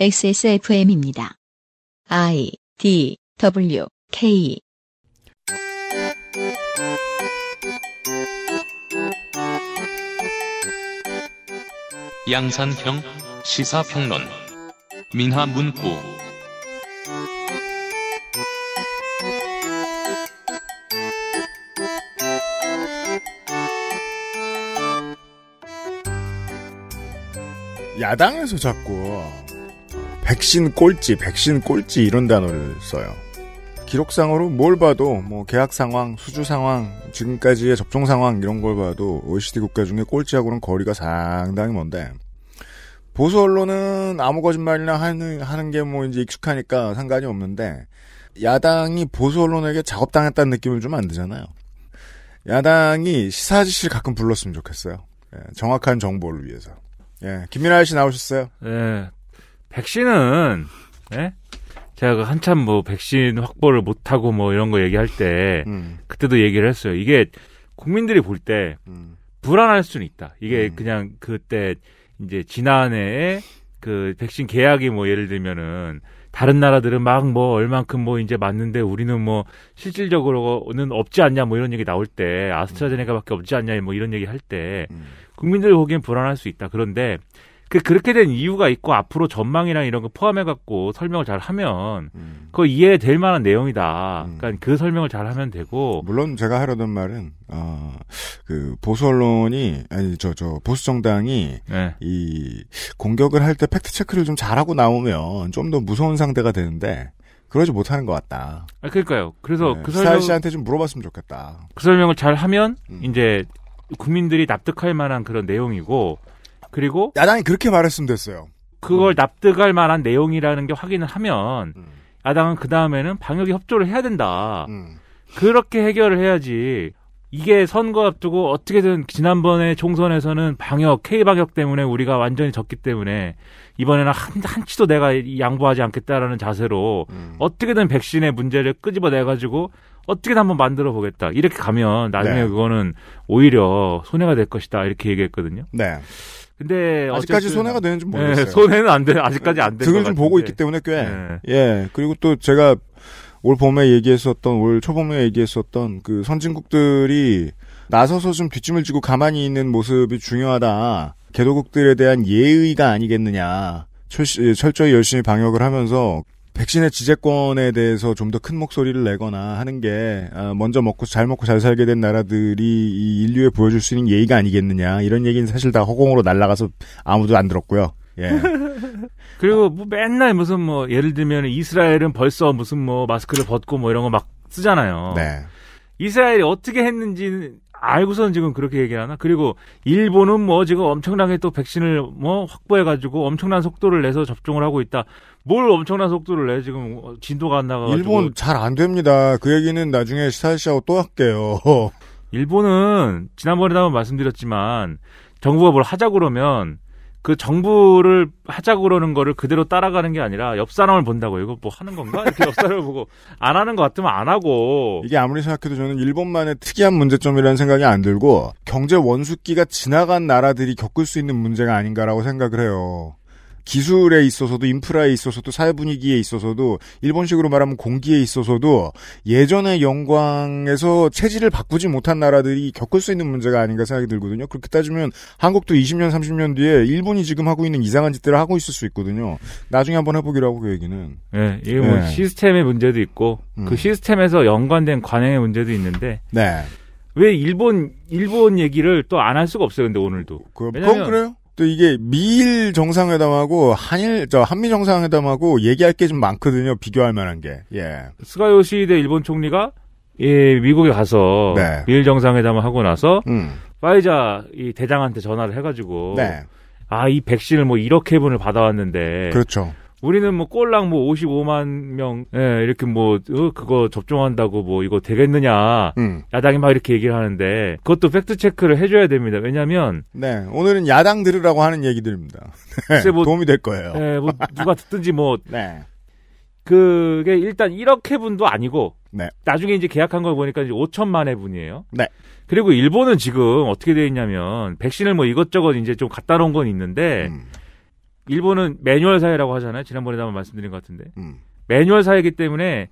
XSFM입니다. I D W K 양산형 시사평론 민화문구 야당에서 자꾸 백신 꼴찌, 백신 꼴찌 이런 단어를 써요. 기록상으로 뭘 봐도 뭐 계약 상황, 수주 상황, 지금까지의 접종 상황 이런 걸 봐도 OECD 국가 중에 꼴찌하고는 거리가 상당히 먼데 보수 언론은 아무 거짓말이나 하는 하는 게뭐 이제 익숙하니까 상관이 없는데 야당이 보수 언론에게 작업당했다는 느낌을 좀 안드잖아요 야당이 시사지를 가끔 불렀으면 좋겠어요. 예, 정확한 정보를 위해서. 예, 김민아 씨 나오셨어요. 예, 백신은 예? 제가 그 한참 뭐 백신 확보를 못 하고 뭐 이런 거 얘기할 때 음. 그때도 얘기를 했어요. 이게 국민들이 볼때 음. 불안할 수는 있다. 이게 음. 그냥 그때 이제 지난해에 그 백신 계약이 뭐 예를 들면은 다른 나라들은 막 뭐 얼만큼 뭐 이제 맞는데 우리는 뭐 실질적으로는 없지 않냐 뭐 이런 얘기 나올 때 아스트라제네카밖에 없지 않냐 뭐 이런 얘기 할때 음. 국민들 보기엔 불안할 수 있다. 그런데 그 그렇게 된 이유가 있고 앞으로 전망이랑 이런 거 포함해 갖고 설명을 잘 하면 음. 그거 이해될 만한 내용이다. 음. 그러니까 그 설명을 잘 하면 되고 물론 제가 하려던 말은 어그 보수 언론이 아니 저저 저 보수 정당이 네. 이 공격을 할 때 팩트 체크를 좀 잘하고 나오면 좀 더 무서운 상대가 되는데 그러지 못하는 것 같다. 아, 그러니까요. 그래서 네, 그 설명 씨한테 좀 물어봤으면 좋겠다. 그 설명을 잘 하면 음. 이제 국민들이 납득할 만한 그런 내용이고 그리고 야당이 그렇게 말했으면 됐어요. 그걸 음. 납득할 만한 내용이라는 게 확인을 하면 음. 야당은 그 다음에는 방역에 협조를 해야 된다. 음. 그렇게 해결을 해야지. 이게 선거 앞두고 어떻게든 지난번에 총선에서는 방역, K방역 때문에 우리가 완전히 졌기 때문에 이번에는 한, 한치도 내가 양보하지 않겠다라는 자세로 음. 어떻게든 백신의 문제를 끄집어내가지고 어떻게든 한번 만들어 보겠다. 이렇게 가면 나중에 네. 그거는 오히려 손해가 될 것이다. 이렇게 얘기했거든요. 네. 근데 아직까지 손해가 되는지 네, 모르겠어요. 예, 손해는 안 돼. 아직까지 안 돼. 등을 좀 보고 있기 때문에 꽤. 예. 예. 그리고 또 제가 올 봄에 얘기했었던 올 초봄에 얘기했었던 그 선진국들이 나서서 좀 뒷짐을 지고 가만히 있는 모습이 중요하다. 개도국들에 대한 예의가 아니겠느냐. 철, 철저히 열심히 방역을 하면서 백신의 지재권에 대해서 좀 더 큰 목소리를 내거나 하는 게 아, 먼저 먹고 잘 먹고 잘 살게 된 나라들이 이 인류에 보여줄 수 있는 예의가 아니겠느냐 이런 얘기는 사실 다 허공으로 날아가서 아무도 안 들었고요. 예. 그리고 뭐 맨날 무슨 뭐 예를 들면 이스라엘은 벌써 무슨 뭐 마스크를 벗고 뭐 이런 거 막 쓰잖아요. 네. 이스라엘이 어떻게 했는지 알고서는 지금 그렇게 얘기하나? 그리고 일본은 뭐 지금 엄청나게 또 백신을 뭐 확보해가지고 엄청난 속도를 내서 접종을 하고 있다. 뭘 엄청난 속도를 내 지금 진도가 안 나가. 고 일본 잘 안 됩니다. 그 얘기는 나중에 시사시하고 또 할게요. 일본은 지난번에도 한번 말씀드렸지만 정부가 뭘 하자 그러면 그 정부를 하자고 그러는 거를 그대로 따라가는 게 아니라 옆 사람을 본다고 이거 뭐 하는 건가 이렇게 옆 사람을 보고 안 하는 것 같으면 안 하고 이게 아무리 생각해도 저는 일본만의 특이한 문제점이라는 생각이 안 들고 경제 원숙기가 지나간 나라들이 겪을 수 있는 문제가 아닌가라고 생각을 해요. 기술에 있어서도 인프라에 있어서도 사회 분위기에 있어서도 일본식으로 말하면 공기에 있어서도 예전의 영광에서 체질을 바꾸지 못한 나라들이 겪을 수 있는 문제가 아닌가 생각이 들거든요. 그렇게 따지면 한국도 20년 30년 뒤에 일본이 지금 하고 있는 이상한 짓들을 하고 있을 수 있거든요. 나중에 한번 해보기로 하고 그 얘기는. 네, 이게 뭐 네. 시스템의 문제도 있고 그 음. 그 시스템에서 연관된 관행의 문제도 있는데. 네. 왜 일본 일본 얘기를 또 안 할 수가 없어요. 근데 오늘도. 그, 왜냐면, 그건 그래요. 또 이게 미일 정상회담하고 한일 저 한미 정상회담하고 얘기할 게 좀 많거든요. 비교할 만한 게. 예. 스가 요시대 일본 총리가 예, 미국에 가서 네. 미일 정상회담을 하고 나서 음. 파이자 이 대장한테 전화를 해가지고 네. 아이 백신을 뭐 이렇게 분을 받아왔는데 그렇죠. 우리는 뭐 꼴랑 뭐 55만 명, 예, 이렇게 뭐, 어, 그거 접종한다고 뭐 이거 되겠느냐. 음. 야당이 막 이렇게 얘기를 하는데 그것도 팩트체크를 해줘야 됩니다. 왜냐면. 네. 오늘은 야당 들으라고 하는 얘기들입니다. 네, 뭐, 도움이 될 거예요. 예, 뭐 누가 듣든지 뭐. 네. 그게 일단 1억 회분도 아니고. 네. 나중에 이제 계약한 걸 보니까 이제 5천만 회분이에요. 네. 그리고 일본은 지금 어떻게 돼 있냐면 백신을 뭐 이것저것 이제 좀 갖다 놓은 건 있는데 음. 일본은 매뉴얼 사회라고 하잖아요. 지난번에 도 한번 말씀드린 것 같은데. 음. 매뉴얼 사회이기 때문에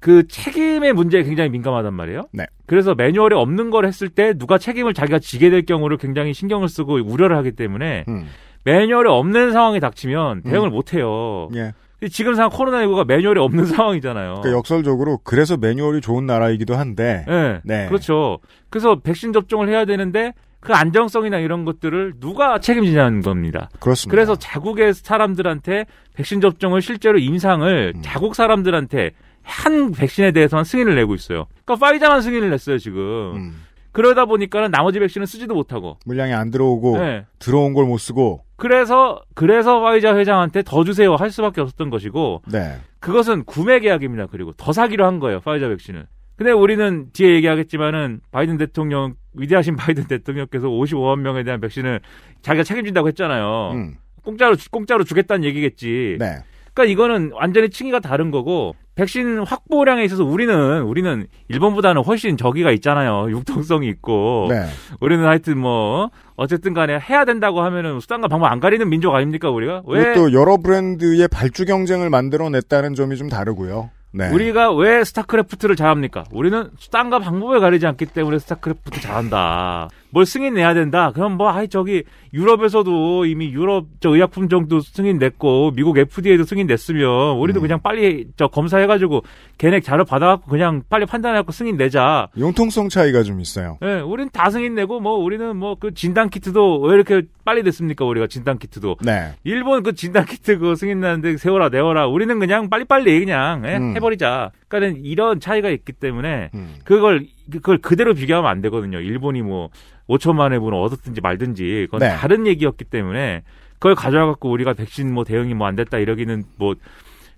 그 책임의 문제에 굉장히 민감하단 말이에요. 네. 그래서 매뉴얼이 없는 걸 했을 때 누가 책임을 자기가 지게 될 경우를 굉장히 신경을 쓰고 우려를 하기 때문에 음. 매뉴얼이 없는 상황이 닥치면 대응을 음. 못 해요. 예. 지금 상황 코로나19가 매뉴얼이 없는 상황이잖아요. 그러니까 역설적으로 그래서 매뉴얼이 좋은 나라이기도 한데. 네. 네. 그렇죠. 그래서 백신 접종을 해야 되는데 그 안정성이나 이런 것들을 누가 책임지냐는 겁니다. 그렇습니다. 그래서 자국의 사람들한테 백신 접종을 실제로 임상을 음. 자국 사람들한테 한 백신에 대해서만 승인을 내고 있어요. 그러니까 파이자만 승인을 냈어요 지금. 음. 그러다 보니까는 나머지 백신은 쓰지도 못하고 물량이 안 들어오고 네. 들어온 걸 못 쓰고 그래서 그래서 화이자 회장한테 더 주세요 할 수밖에 없었던 것이고 네. 그것은 구매 계약입니다. 그리고 더 사기로 한 거예요. 파이자 백신은. 근데 우리는 뒤에 얘기하겠지만은 바이든 대통령 위대하신 바이든 대통령께서 55만 명에 대한 백신을 자기가 책임진다고 했잖아요. 음. 공짜로 공짜로 주겠다는 얘기겠지. 네. 그러니까 이거는 완전히 층위가 다른 거고 백신 확보량에 있어서 우리는 우리는 일본보다는 훨씬 저기가 있잖아요. 융통성이 있고 네. 우리는 하여튼 뭐 어쨌든 간에 해야 된다고 하면은 수단과 방법 안 가리는 민족 아닙니까 우리가? 왜또 여러 브랜드의 발주 경쟁을 만들어냈다는 점이 좀 다르고요. 네. 우리가 왜 스타크래프트를 잘합니까? 우리는 땅과 방법을 가리지 않기 때문에 스타크래프트 잘한다. 뭘 승인 해야 된다. 그럼 뭐 아이 저기 유럽에서도 이미 유럽 저 의약품 정도 승인 냈고 미국 FDA도 승인 냈으면 우리도 음. 그냥 빨리 저 검사해 가지고 걔네 자료 받아 갖고 그냥 빨리 판단해 갖고 승인 내자. 융통성 차이가 좀 있어요. 예. 네, 우린 다 승인 내고 뭐 우리는 뭐 그 진단 키트도 왜 이렇게 빨리 됐습니까? 우리가 진단 키트도. 네. 일본 그 진단 키트 그 승인 나는데 세워라 내워라. 우리는 그냥 빨리빨리 그냥 예, 음. 해 버리자. 그러니까는 이런 차이가 있기 때문에 음. 그걸 그걸 그대로 비교하면 안 되거든요. 일본이 뭐 5천만 회분을 얻었든지 말든지 그건 네. 다른 얘기였기 때문에 그걸 가져와 갖고 우리가 백신 뭐 대응이 뭐 안 됐다 이러기는 뭐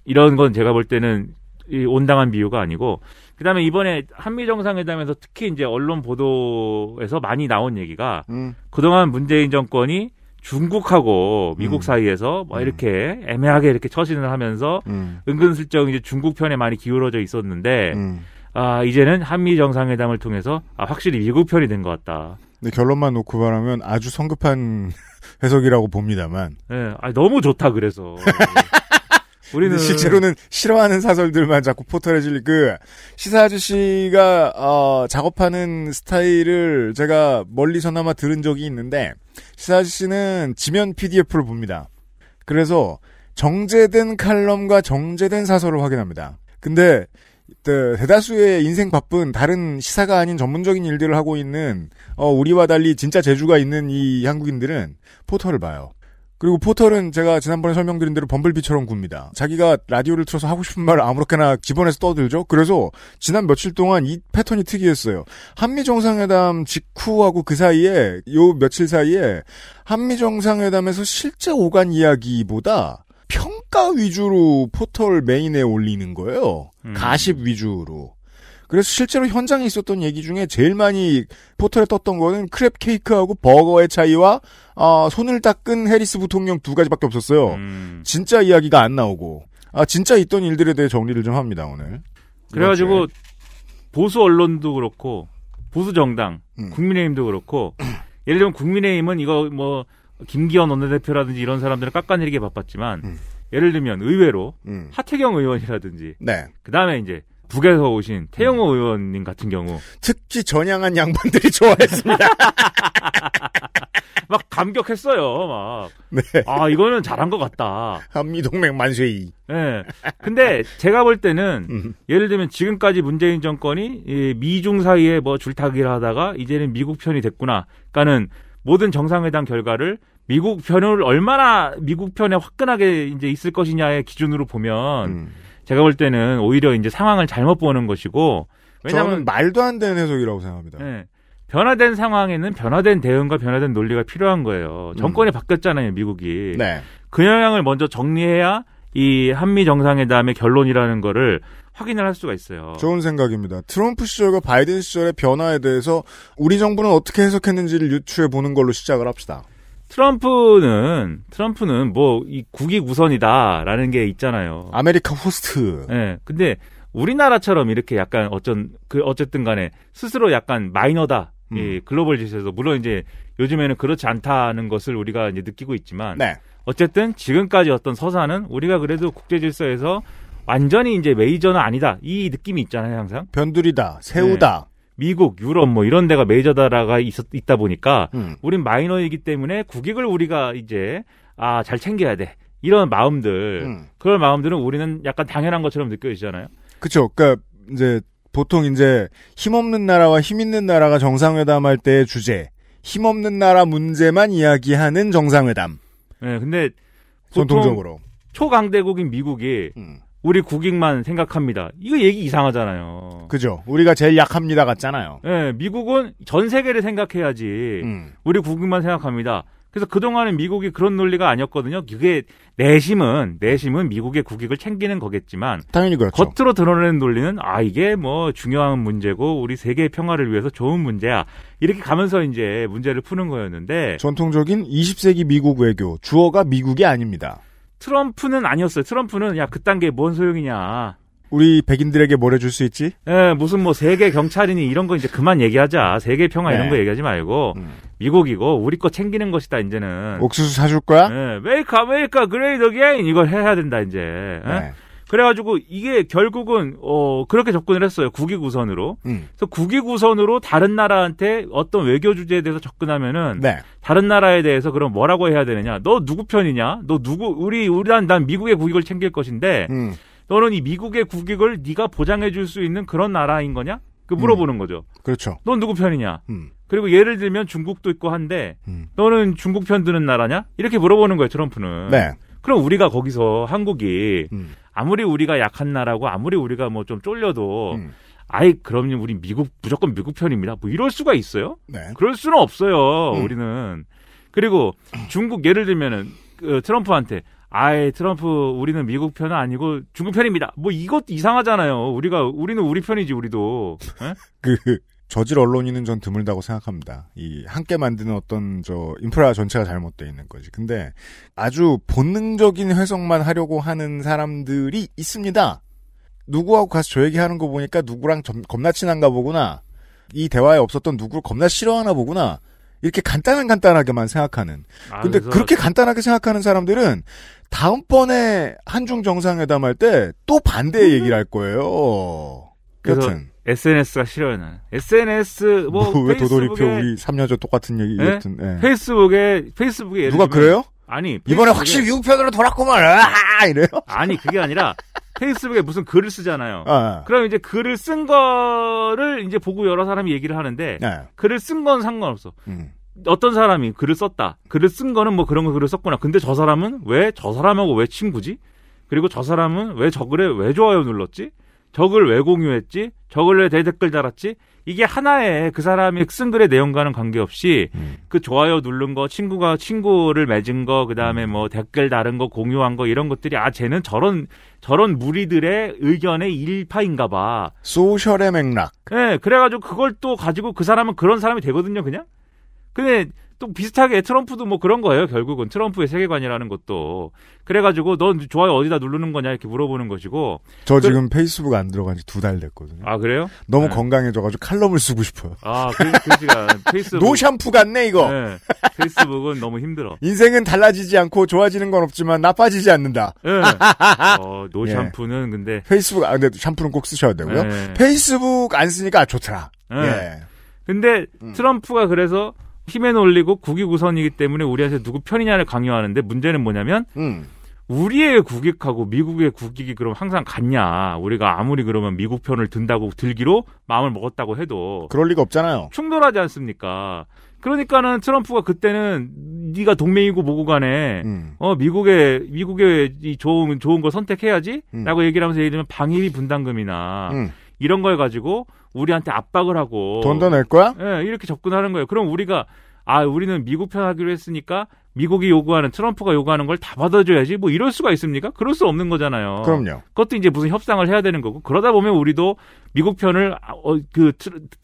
이런 건 제가 볼 때는 이 온당한 비유가 아니고 그다음에 이번에 한미 정상회담에서 특히 이제 언론 보도에서 많이 나온 얘기가 음. 그동안 문재인 정권이 중국하고 미국 음. 사이에서 뭐 음. 이렇게 애매하게 이렇게 처신을 하면서 음. 은근슬쩍 이제 중국 편에 많이 기울어져 있었는데 음. 아 이제는 한미 정상회담을 통해서 아, 확실히 미국 편이 된 것 같다. 근데 결론만 놓고 말하면 아주 성급한 해석이라고 봅니다만. 네, 아 너무 좋다 그래서. 우리는 실제로는 싫어하는 사설들만 자꾸 포털해 질리 그 시사 아저씨가 어, 작업하는 스타일을 제가 멀리서나마 들은 적이 있는데 시사지 씨는 지면 PDF를 봅니다. 그래서 정제된 칼럼과 정제된 사설을 확인합니다. 근데 그 대다수의 인생 바쁜 다른 시사가 아닌 전문적인 일들을 하고 있는 어, 우리와 달리 진짜 재주가 있는 이 한국인들은 포털을 봐요. 그리고 포털은 제가 지난번에 설명드린 대로 범블비처럼 굽니다. 자기가 라디오를 틀어서 하고 싶은 말 아무렇게나 기본에서 떠들죠. 그래서 지난 며칠 동안 이 패턴이 특이했어요. 한미 정상회담 직후하고 그 사이에 요 며칠 사이에 한미 정상회담에서 실제 오간 이야기보다 평가 위주로 포털 메인에 올리는 거예요. 음. 가십 위주로. 그래서 실제로 현장에 있었던 얘기 중에 제일 많이 포털에 떴던 거는 크랩 케이크하고 버거의 차이와 어, 손을 닦은 해리스 부통령 두 가지밖에 없었어요. 음. 진짜 이야기가 안 나오고 아 진짜 있던 일들에 대해 정리를 좀 합니다 오늘. 그래가지고 보수 언론도 그렇고 보수 정당 음. 국민의힘도 그렇고 예를 들면 국민의힘은 이거 뭐 김기현 원내대표라든지 이런 사람들을 깎아내리게 바빴지만 음. 예를 들면 의외로 음. 하태경 의원이라든지 네. 그다음에 이제 북에서 오신 음. 태영호 의원님 같은 경우 특히 전향한 양반들이 좋아했습니다. 막 감격했어요. 막. 네. 아, 이거는 잘한 것 같다. 한미동맹 만세이. 네. 예. 근데 제가 볼 때는 음. 예를 들면 지금까지 문재인 정권이 이 미중 사이에 뭐 줄타기를 하다가 이제는 미국 편이 됐구나. 그러니까는 모든 정상회담 결과를 미국 편을 얼마나 미국 편에 화끈하게 이제 있을 것이냐의 기준으로 보면 음. 제가 볼 때는 오히려 이제 상황을 잘못 보는 것이고 왜냐하면 말도 안 되는 해석이라고 생각합니다. 네. 변화된 상황에는 변화된 대응과 변화된 논리가 필요한 거예요. 정권이 음. 바뀌었잖아요, 미국이. 네. 그 영향을 먼저 정리해야 이 한미 정상회담의 결론이라는 거를 확인을 할 수가 있어요. 좋은 생각입니다. 트럼프 시절과 바이든 시절의 변화에 대해서 우리 정부는 어떻게 해석했는지를 유추해 보는 걸로 시작을 합시다. 트럼프는 트럼프는 뭐 이 국익 우선이다라는 게 있잖아요. 아메리카 호스트. 예. 네, 근데 우리나라처럼 이렇게 약간 어쩐 그 어쨌든 간에 스스로 약간 마이너다. 음. 이 글로벌 지수에서 물론 이제 요즘에는 그렇지 않다는 것을 우리가 이제 느끼고 있지만 네. 어쨌든 지금까지 어떤 서사는 우리가 그래도 국제 질서에서 완전히 이제 메이저는 아니다. 이 느낌이 있잖아요, 항상. 변두리다, 새우다. 네. 미국, 유럽 뭐 이런 데가 메이저다라가 있었, 있다 보니까 음. 우린 마이너이기 때문에 국익을 우리가 이제 아 잘 챙겨야 돼 이런 마음들 음. 그런 마음들은 우리는 약간 당연한 것처럼 느껴지잖아요. 그렇죠. 그러니까 이제 보통 이제 힘없는 나라와 힘 있는 나라가 정상회담할 때의 주제 힘없는 나라 문제만 이야기하는 정상회담. 네, 근데 전통적으로 초강대국인 미국이 음. 우리 국익만 생각합니다. 이거 얘기 이상하잖아요. 그죠. 우리가 제일 약합니다 같잖아요. 예, 미국은 전 세계를 생각해야지 음. 우리 국익만 생각합니다. 그래서 그동안에 미국이 그런 논리가 아니었거든요. 그게 내심은 내심은 미국의 국익을 챙기는 거겠지만 당연히 그렇죠. 겉으로 드러내는 논리는 아 이게 뭐 중요한 문제고 우리 세계 평화를 위해서 좋은 문제야. 이렇게 가면서 이제 문제를 푸는 거였는데 전통적인 20세기 미국 외교 주어가 미국이 아닙니다. 트럼프는 아니었어요. 트럼프는 야, 그딴 게 뭔 소용이냐. 우리 백인들에게 뭘 해줄 수 있지? 예, 무슨 뭐 세계 경찰이니 이런 거 이제 그만 얘기하자. 세계 평화 네. 이런 거 얘기하지 말고 음. 미국이고 우리 거 챙기는 것이다 이제는. 옥수수 사줄 거야? 예, 메이카 메이카 그레이더 게인 이걸 해야 된다 이제. 예? 네. 예? 그래가지고 이게 결국은 어 그렇게 접근을 했어요. 국익 우선으로. 음. 그래서 국익 우선으로 다른 나라한테 어떤 외교 주제에 대해서 접근하면은 네. 다른 나라에 대해서 그럼 뭐라고 해야 되느냐? 너 누구 편이냐? 너 누구 우리 우리 난, 난 미국의 국익을 챙길 것인데 음. 너는 이 미국의 국익을 네가 보장해 줄 수 있는 그런 나라인 거냐? 그 물어보는 음. 거죠. 그렇죠. 넌 누구 편이냐? 음. 그리고 예를 들면 중국도 있고 한데 음. 너는 중국 편 드는 나라냐? 이렇게 물어보는 거예요. 트럼프는. 네. 그럼 우리가 거기서 한국이 음. 아무리 우리가 약한 나라고 아무리 우리가 뭐 좀 쫄려도 음. 아이 그럼요 우리 미국 무조건 미국 편입니다. 뭐 이럴 수가 있어요? 네. 그럴 수는 없어요. 음. 우리는 그리고 중국 예를 들면은 그 트럼프한테 아예 트럼프 우리는 미국 편은 아니고 중국 편입니다. 뭐 이것도 이상하잖아요. 우리가 우리는 우리 편이지 우리도. 예? 그 저질 언론인은 전 드물다고 생각합니다. 이 함께 만드는 어떤 저 인프라 전체가 잘못되어 있는 거지. 근데 아주 본능적인 해석만 하려고 하는 사람들이 있습니다. 누구하고 가서 저 얘기하는 거 보니까 누구랑 점, 겁나 친한가 보구나. 이 대화에 없었던 누구를 겁나 싫어하나 보구나. 이렇게 간단한 간단하게만 생각하는. 아, 근데 그 그렇게 간단하게 생각하는 사람들은 다음번에 한중 정상회담 할 때 또 반대의 얘기를 할 거예요. 여튼 SNS가 싫어요, 나는. SNS, 뭐. 뭐왜 도돌이표 우리 3년 전 똑같은 얘기, 네? 같은, 네. 페이스북에, 페이스북에. 누가 그래요? 아니. 이번에 확실히 미 편으로 돌았구만, 아! 이래요? 아니, 그게 아니라. 페이스북에 무슨 글을 쓰잖아요. 아, 아. 그럼 이제 글을 쓴 거를 이제 보고 여러 사람이 얘기를 하는데 네. 글을 쓴 건 상관없어. 음. 어떤 사람이 글을 썼다. 글을 쓴 거는 뭐 그런 거 글을 썼구나. 근데 저 사람은 왜 저 사람하고 왜 친구지? 그리고 저 사람은 왜 저 글에 왜 좋아요 눌렀지? 적을 왜 공유했지? 적을 왜댓글 달았지? 이게 하나의 그 사람이 흑승글의 내용과는 관계없이 음. 그 좋아요 누른 거, 친구가 친구를 맺은 거, 그 다음에 뭐 댓글 다른 거, 공유한 거 이런 것들이 아 쟤는 저런 저런 무리들의 의견의 일파인가봐. 소셜의 맥락. 네, 그래가지고 그걸 또 가지고 그 사람은 그런 사람이 되거든요, 그냥. 근데 또 비슷하게 트럼프도 뭐 그런 거예요. 결국은 트럼프의 세계관이라는 것도 그래가지고 넌 좋아요 어디다 누르는 거냐 이렇게 물어보는 것이고 저 그... 지금 페이스북 안 들어간 지 두 달 됐거든요. 아 그래요? 너무 네. 건강해져가지고 칼럼을 쓰고 싶어요. 아그 그 시간 페이스북 노 샴푸 같네 이거. 네. 페이스북은 너무 힘들어. 인생은 달라지지 않고 좋아지는 건 없지만 나빠지지 않는다. 네. 어, 노 예. 샴푸는 예. 근데 페이스북 아 근데 샴푸는 꼭 쓰셔야 되고요. 네. 페이스북 안 쓰니까 좋더라. 네. 예. 근데 음. 트럼프가 그래서 힘에놀리고 국익 우선이기 때문에 우리한테 누구 편이냐를 강요하는데 문제는 뭐냐면 음. 우리의 국익하고 미국의 국익이 그럼 항상 같냐? 우리가 아무리 그러면 미국 편을 든다고 들기로 마음을 먹었다고 해도 그럴 리가 없잖아요. 충돌하지 않습니까? 그러니까는 트럼프가 그때는 네가 동맹이고 뭐고 간에 음. 어 미국의 미국의 이 좋은 좋은 걸 선택해야지라고 음. 얘기를 하면서 예를 들면 방위비 분담금이나 음. 이런 걸 가지고 우리한테 압박을 하고 돈도낼 거야? 예, 이렇게 접근하는 거예요. 그럼 우리가 아, 우리는 미국 편하기로 했으니까 미국이 요구하는 트럼프가 요구하는 걸 다 받아줘야지 뭐 이럴 수가 있습니까? 그럴 수 없는 거잖아요. 그럼요. 그것도 이제 무슨 협상을 해야 되는 거고 그러다 보면 우리도 미국 편을 아, 어, 그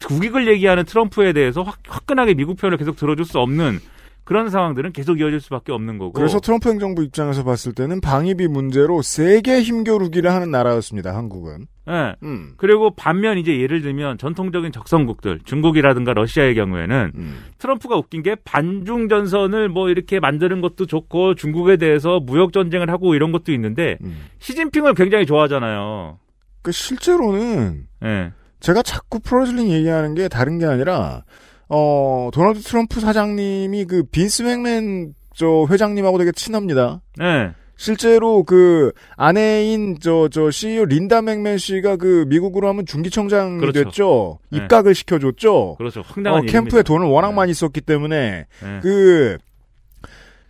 국익을 얘기하는 트럼프에 대해서 확, 화끈하게 미국 편을 계속 들어줄 수 없는 그런 상황들은 계속 이어질 수밖에 없는 거고. 그래서 트럼프 행정부 입장에서 봤을 때는 방위비 문제로 세계 힘겨루기를 하는 나라였습니다. 한국은. 예. 음. 그리고 반면 이제 예를 들면 전통적인 적성국들 중국이라든가 러시아의 경우에는 음. 트럼프가 웃긴 게 반중 전선을 뭐 이렇게 만드는 것도 좋고 중국에 대해서 무역 전쟁을 하고 이런 것도 있는데 음. 시진핑을 굉장히 좋아하잖아요. 그 실제로는 예. 제가 자꾸 프로즐링 얘기하는 게 다른 게 아니라 어 도널드 트럼프 사장님이 그 빈스 맥맨 저 회장님하고 되게 친합니다. 네. 실제로 그 아내인 저저 CEO 린다 맥맨 씨가 그 미국으로 하면 중기청장 그렇죠 됐죠. 네. 입각을 네. 시켜줬죠. 그렇죠. 황당한 어, 캠프에 일입니다. 돈을 워낙 네. 많이 썼기 때문에 네. 그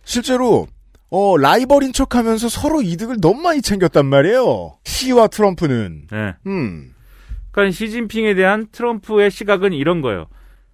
실제로 어 라이벌인 척하면서 서로 이득을 너무 많이 챙겼단 말이에요. 시와 트럼프는. 네. 음. 그러니까 시진핑에 대한 트럼프의 시각은 이런 거예요.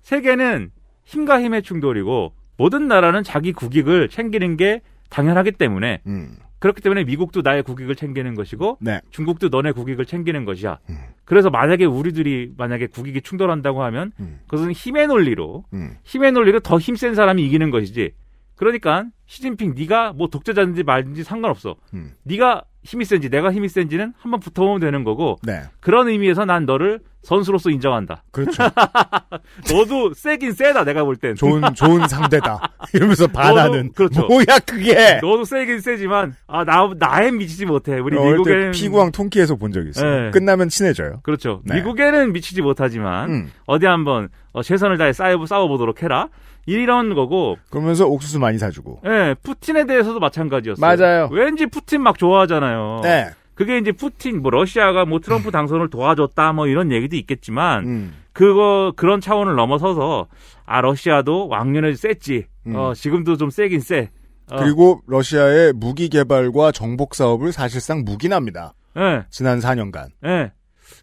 세계는 힘과 힘의 충돌이고 모든 나라는 자기 국익을 챙기는 게 당연하기 때문에 음. 그렇기 때문에 미국도 나의 국익을 챙기는 것이고 네. 중국도 너네 국익을 챙기는 것이야. 음. 그래서 만약에 우리들이 만약에 국익이 충돌한다고 하면 음. 그것은 힘의 논리로 음. 힘의 논리로 더 힘센 사람이 이기는 것이지. 그러니까 시진핑 네가 뭐독재자든지말든지 상관없어. 음. 네가 힘이 센지 내가 힘이 센지는 한번 붙어보면 되는 거고 네. 그런 의미에서 난 너를 선수로서 인정한다. 그렇죠. 너도 세긴 세다 내가 볼 땐. 좋은 좋은 상대다. 이러면서 반하는. 그렇죠. 뭐야 그게. 너도 세긴 세지만 아 나 나엔 미치지 못해. 우리 어, 미국에 피구왕 통키에서 본 적 있어. 네. 끝나면 친해져요. 그렇죠. 네. 미국에는 미치지 못하지만 음. 어디 한번 어, 최선을 다해 싸워 싸워보도록 해라. 이런 거고. 그러면서 옥수수 많이 사주고. 예, 네, 푸틴에 대해서도 마찬가지였어요. 맞아요. 왠지 푸틴 막 좋아하잖아요. 네. 그게 이제 푸틴 뭐 러시아가 뭐 트럼프 음. 당선을 도와줬다 뭐 이런 얘기도 있겠지만 음. 그거 그런 차원을 넘어서서 아 러시아도 왕년에 쎘지 음. 어 지금도 좀쎄긴 쎄. 어. 그리고 러시아의 무기 개발과 정복 사업을 사실상 무기납니다. 네. 지난 4년간. 네. 예.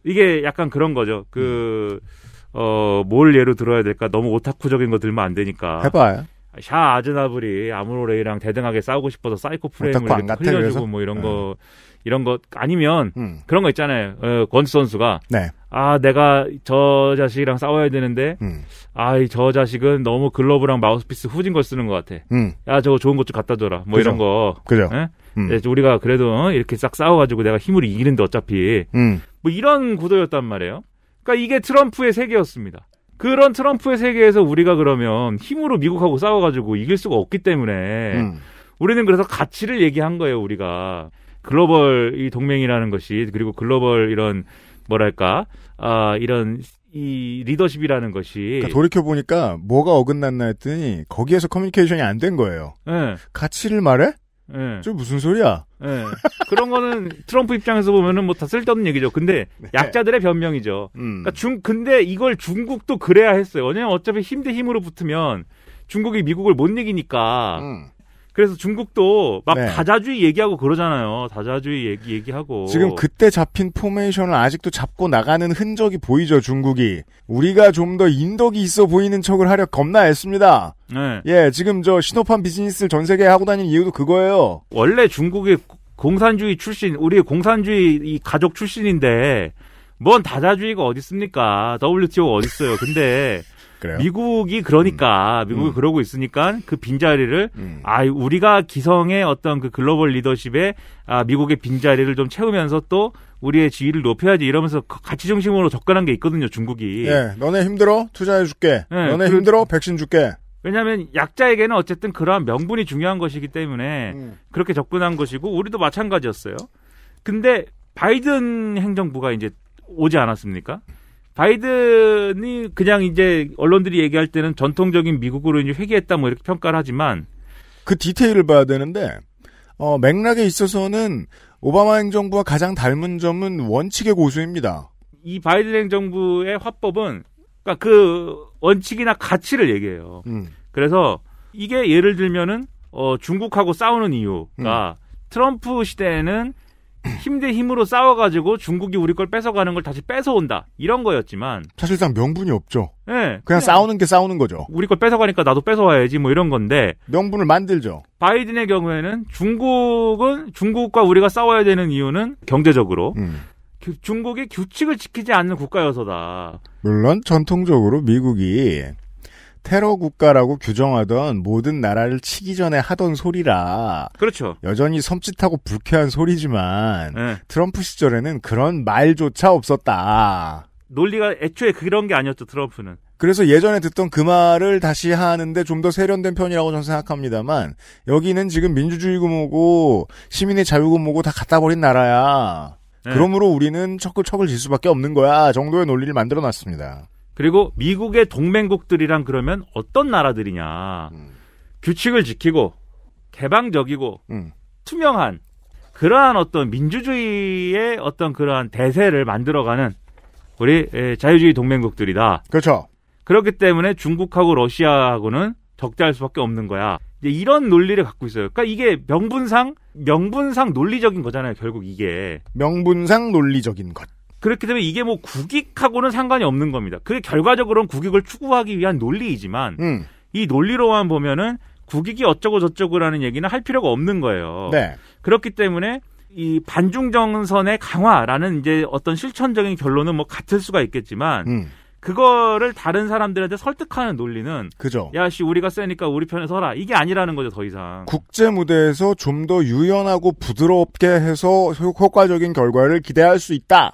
이게 약간 그런 거죠. 그 음. 어, 뭘 예로 들어야 될까? 너무 오타쿠적인 거 들면 안 되니까. 해봐요. 샤 아즈나블이 아무로레이랑 대등하게 싸우고 싶어서 사이코 프레임을 흘려주고 그래서? 뭐 이런 네. 거 음. 이런 거 아니면 음. 그런 거 있잖아요. 어, 권투 선수가 네. 아 내가 저 자식이랑 싸워야 되는데 음. 아이 저 자식은 너무 글러브랑 마우스피스 후진 걸 쓰는 것 같아. 음. 야 저거 좋은 것 좀 갖다 줘라. 뭐 그죠. 이런 거. 그죠. 예? 음. 우리가 그래도 어, 이렇게 싹 싸워가지고 내가 힘으로 이기는데 어차피 음. 뭐 이런 구도였단 말이에요. 그러니까 이게 트럼프의 세계였습니다. 그런 트럼프의 세계에서 우리가 그러면 힘으로 미국하고 싸워가지고 이길 수가 없기 때문에 음. 우리는 그래서 가치를 얘기한 거예요, 우리가. 글로벌 이 동맹이라는 것이 그리고 글로벌 이런 뭐랄까 아 이런 이 리더십이라는 것이 그러니까 돌이켜 보니까 뭐가 어긋났나 했더니 거기에서 커뮤니케이션이 안 된 거예요. 네. 가치를 말해? 네. 저 무슨 소리야? 네. 그런 거는 트럼프 입장에서 보면은 뭐 다 쓸데없는 얘기죠. 근데 네. 약자들의 변명이죠. 음. 그러니까 중 근데 이걸 중국도 그래야 했어요. 왜냐면 어차피 힘대 힘으로 붙으면 중국이 미국을 못 이기니까 음. 그래서 중국도 막 네. 다자주의 얘기하고 그러잖아요. 다자주의 얘기 얘기하고 지금 그때 잡힌 포메이션을 아직도 잡고 나가는 흔적이 보이죠. 중국이 우리가 좀 더 인덕이 있어 보이는 척을 하려 겁나 애씁니다. 네. 예, 지금 저 신호판 비즈니스를 전 세계에 하고 다니는 이유도 그거예요. 원래 중국이 공산주의 출신, 우리 공산주의 가족 출신인데 뭔 다자주의가 어딨습니까 WTO가 어딨어요 근데 그래요? 미국이 그러니까 음. 미국이 음. 그러고 있으니까 그 빈자리를 음. 아 우리가 기성의 어떤 그 글로벌 리더십에 아 미국의 빈자리를 좀 채우면서 또 우리의 지위를 높여야지 이러면서 그 가치 중심으로 접근한 게 있거든요 중국이. 예, 너네 힘들어 투자해 줄게. 예, 너네 그, 힘들어 백신 줄게. 왜냐하면 약자에게는 어쨌든 그러한 명분이 중요한 것이기 때문에 음. 그렇게 접근한 것이고 우리도 마찬가지였어요. 근데 바이든 행정부가 이제 오지 않았습니까? 바이든이 그냥 이제 언론들이 얘기할 때는 전통적인 미국으로 이제 회귀했다 뭐 이렇게 평가를 하지만 그 디테일을 봐야 되는데 어, 맥락에 있어서는 오바마 행정부와 가장 닮은 점은 원칙의 고수입니다. 이 바이든 행정부의 화법은 그러니까 그 원칙이나 가치를 얘기해요. 음. 그래서 이게 예를 들면은 어, 중국하고 싸우는 이유가 음. 트럼프 시대에는 힘대 힘으로 싸워가지고 중국이 우리 걸 뺏어가는 걸 다시 뺏어온다 이런 거였지만 사실상 명분이 없죠. 예, 네. 그냥, 그냥 싸우는 게 싸우는 거죠. 우리 걸 뺏어가니까 나도 뺏어와야지 뭐 이런 건데 명분을 만들죠. 바이든의 경우에는 중국은 중국과 우리가 싸워야 되는 이유는 경제적으로 음. 그 중국이 규칙을 지키지 않는 국가여서다. 물론 전통적으로 미국이 테러 국가라고 규정하던 모든 나라를 치기 전에 하던 소리라. 그렇죠. 여전히 섬찟하고 불쾌한 소리지만 네. 트럼프 시절에는 그런 말조차 없었다. 논리가 애초에 그런 게 아니었죠, 트럼프는. 그래서 예전에 듣던 그 말을 다시 하는데 좀 더 세련된 편이라고 저는 생각합니다만 여기는 지금 민주주의 규모고 시민의 자유 규모고다 갖다 버린 나라야. 네. 그러므로 우리는 척을 척을 질 수밖에 없는 거야 정도의 논리를 만들어 놨습니다. 그리고 미국의 동맹국들이랑 그러면 어떤 나라들이냐. 음. 규칙을 지키고 개방적이고 음. 투명한 그러한 어떤 민주주의의 어떤 그러한 대세를 만들어가는 우리 자유주의 동맹국들이다. 그렇죠. 그렇기 때문에 중국하고 러시아하고는 적대할 수밖에 없는 거야. 이런 논리를 갖고 있어요. 그러니까 이게 명분상 명분상 논리적인 거잖아요. 결국 이게 명분상 논리적인 것. 그렇기 때문에 이게 뭐 국익하고는 상관이 없는 겁니다. 그게 결과적으로는 국익을 추구하기 위한 논리이지만 음. 이 논리로만 보면은 국익이 어쩌고 저쩌고라는 얘기는 할 필요가 없는 거예요. 네. 그렇기 때문에 이 반중 정선의 강화라는 이제 어떤 실천적인 결론은 뭐 같을 수가 있겠지만 음. 그거를 다른 사람들한테 설득하는 논리는 그죠. 야씨 우리가 세니까 우리 편에 서라 이게 아니라는 거죠 더 이상. 국제 무대에서 좀 더 유연하고 부드럽게 해서 효과적인 결과를 기대할 수 있다.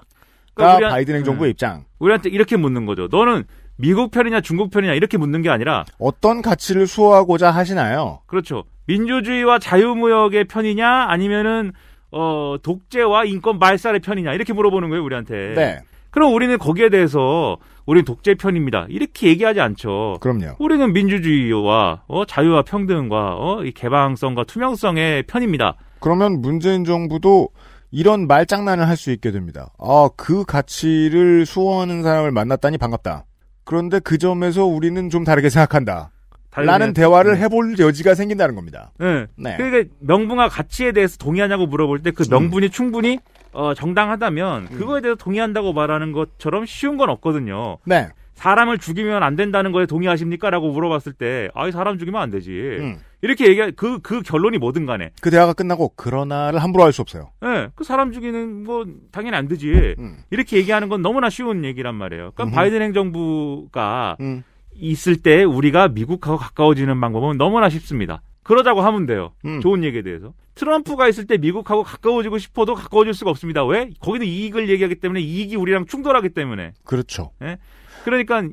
그러니까, 그러니까 우리한, 바이든 행정부의 음. 입장. 우리한테 이렇게 묻는 거죠. 너는 미국 편이냐 중국 편이냐 이렇게 묻는 게 아니라 어떤 가치를 수호하고자 하시나요? 그렇죠. 민주주의와 자유무역의 편이냐 아니면은 어 독재와 인권 말살의 편이냐 이렇게 물어보는 거예요 우리한테. 네. 그럼 우리는 거기에 대해서 우리는 독재 편입니다. 이렇게 얘기하지 않죠. 그럼요. 우리는 민주주의와 어, 자유와 평등과 어, 이 개방성과 투명성의 편입니다. 그러면 문재인 정부도 이런 말장난을 할 수 있게 됩니다. 아, 그 가치를 수호하는 사람을 만났다니 반갑다. 그런데 그 점에서 우리는 좀 다르게 생각한다. 라는 대화를 네. 해볼 여지가 생긴다는 겁니다. 네. 네. 그러니까 명분과 가치에 대해서 동의하냐고 물어볼 때그 음. 명분이 음. 충분히 어, 정당하다면 음. 그거에 대해서 동의한다고 말하는 것처럼 쉬운 건 없거든요. 네. 사람을 죽이면 안 된다는 거에 동의하십니까? 라고 물어봤을 때, 아이, 사람 죽이면 안 되지. 음. 이렇게 얘기할 그, 그 결론이 뭐든 간에. 그 대화가 끝나고 그러나를 함부로 할 수 없어요. 예. 네, 그 사람 죽이는 건 뭐 당연히 안 되지. 음. 이렇게 얘기하는 건 너무나 쉬운 얘기란 말이에요. 그러니까 음 바이든 행정부가 음. 있을 때 우리가 미국하고 가까워지는 방법은 너무나 쉽습니다. 그러자고 하면 돼요. 음. 좋은 얘기에 대해서. 트럼프가 있을 때 미국하고 가까워지고 싶어도 가까워질 수가 없습니다. 왜? 거기는 이익을 얘기하기 때문에 이익이 우리랑 충돌하기 때문에. 그렇죠. 예? 네? 그러니까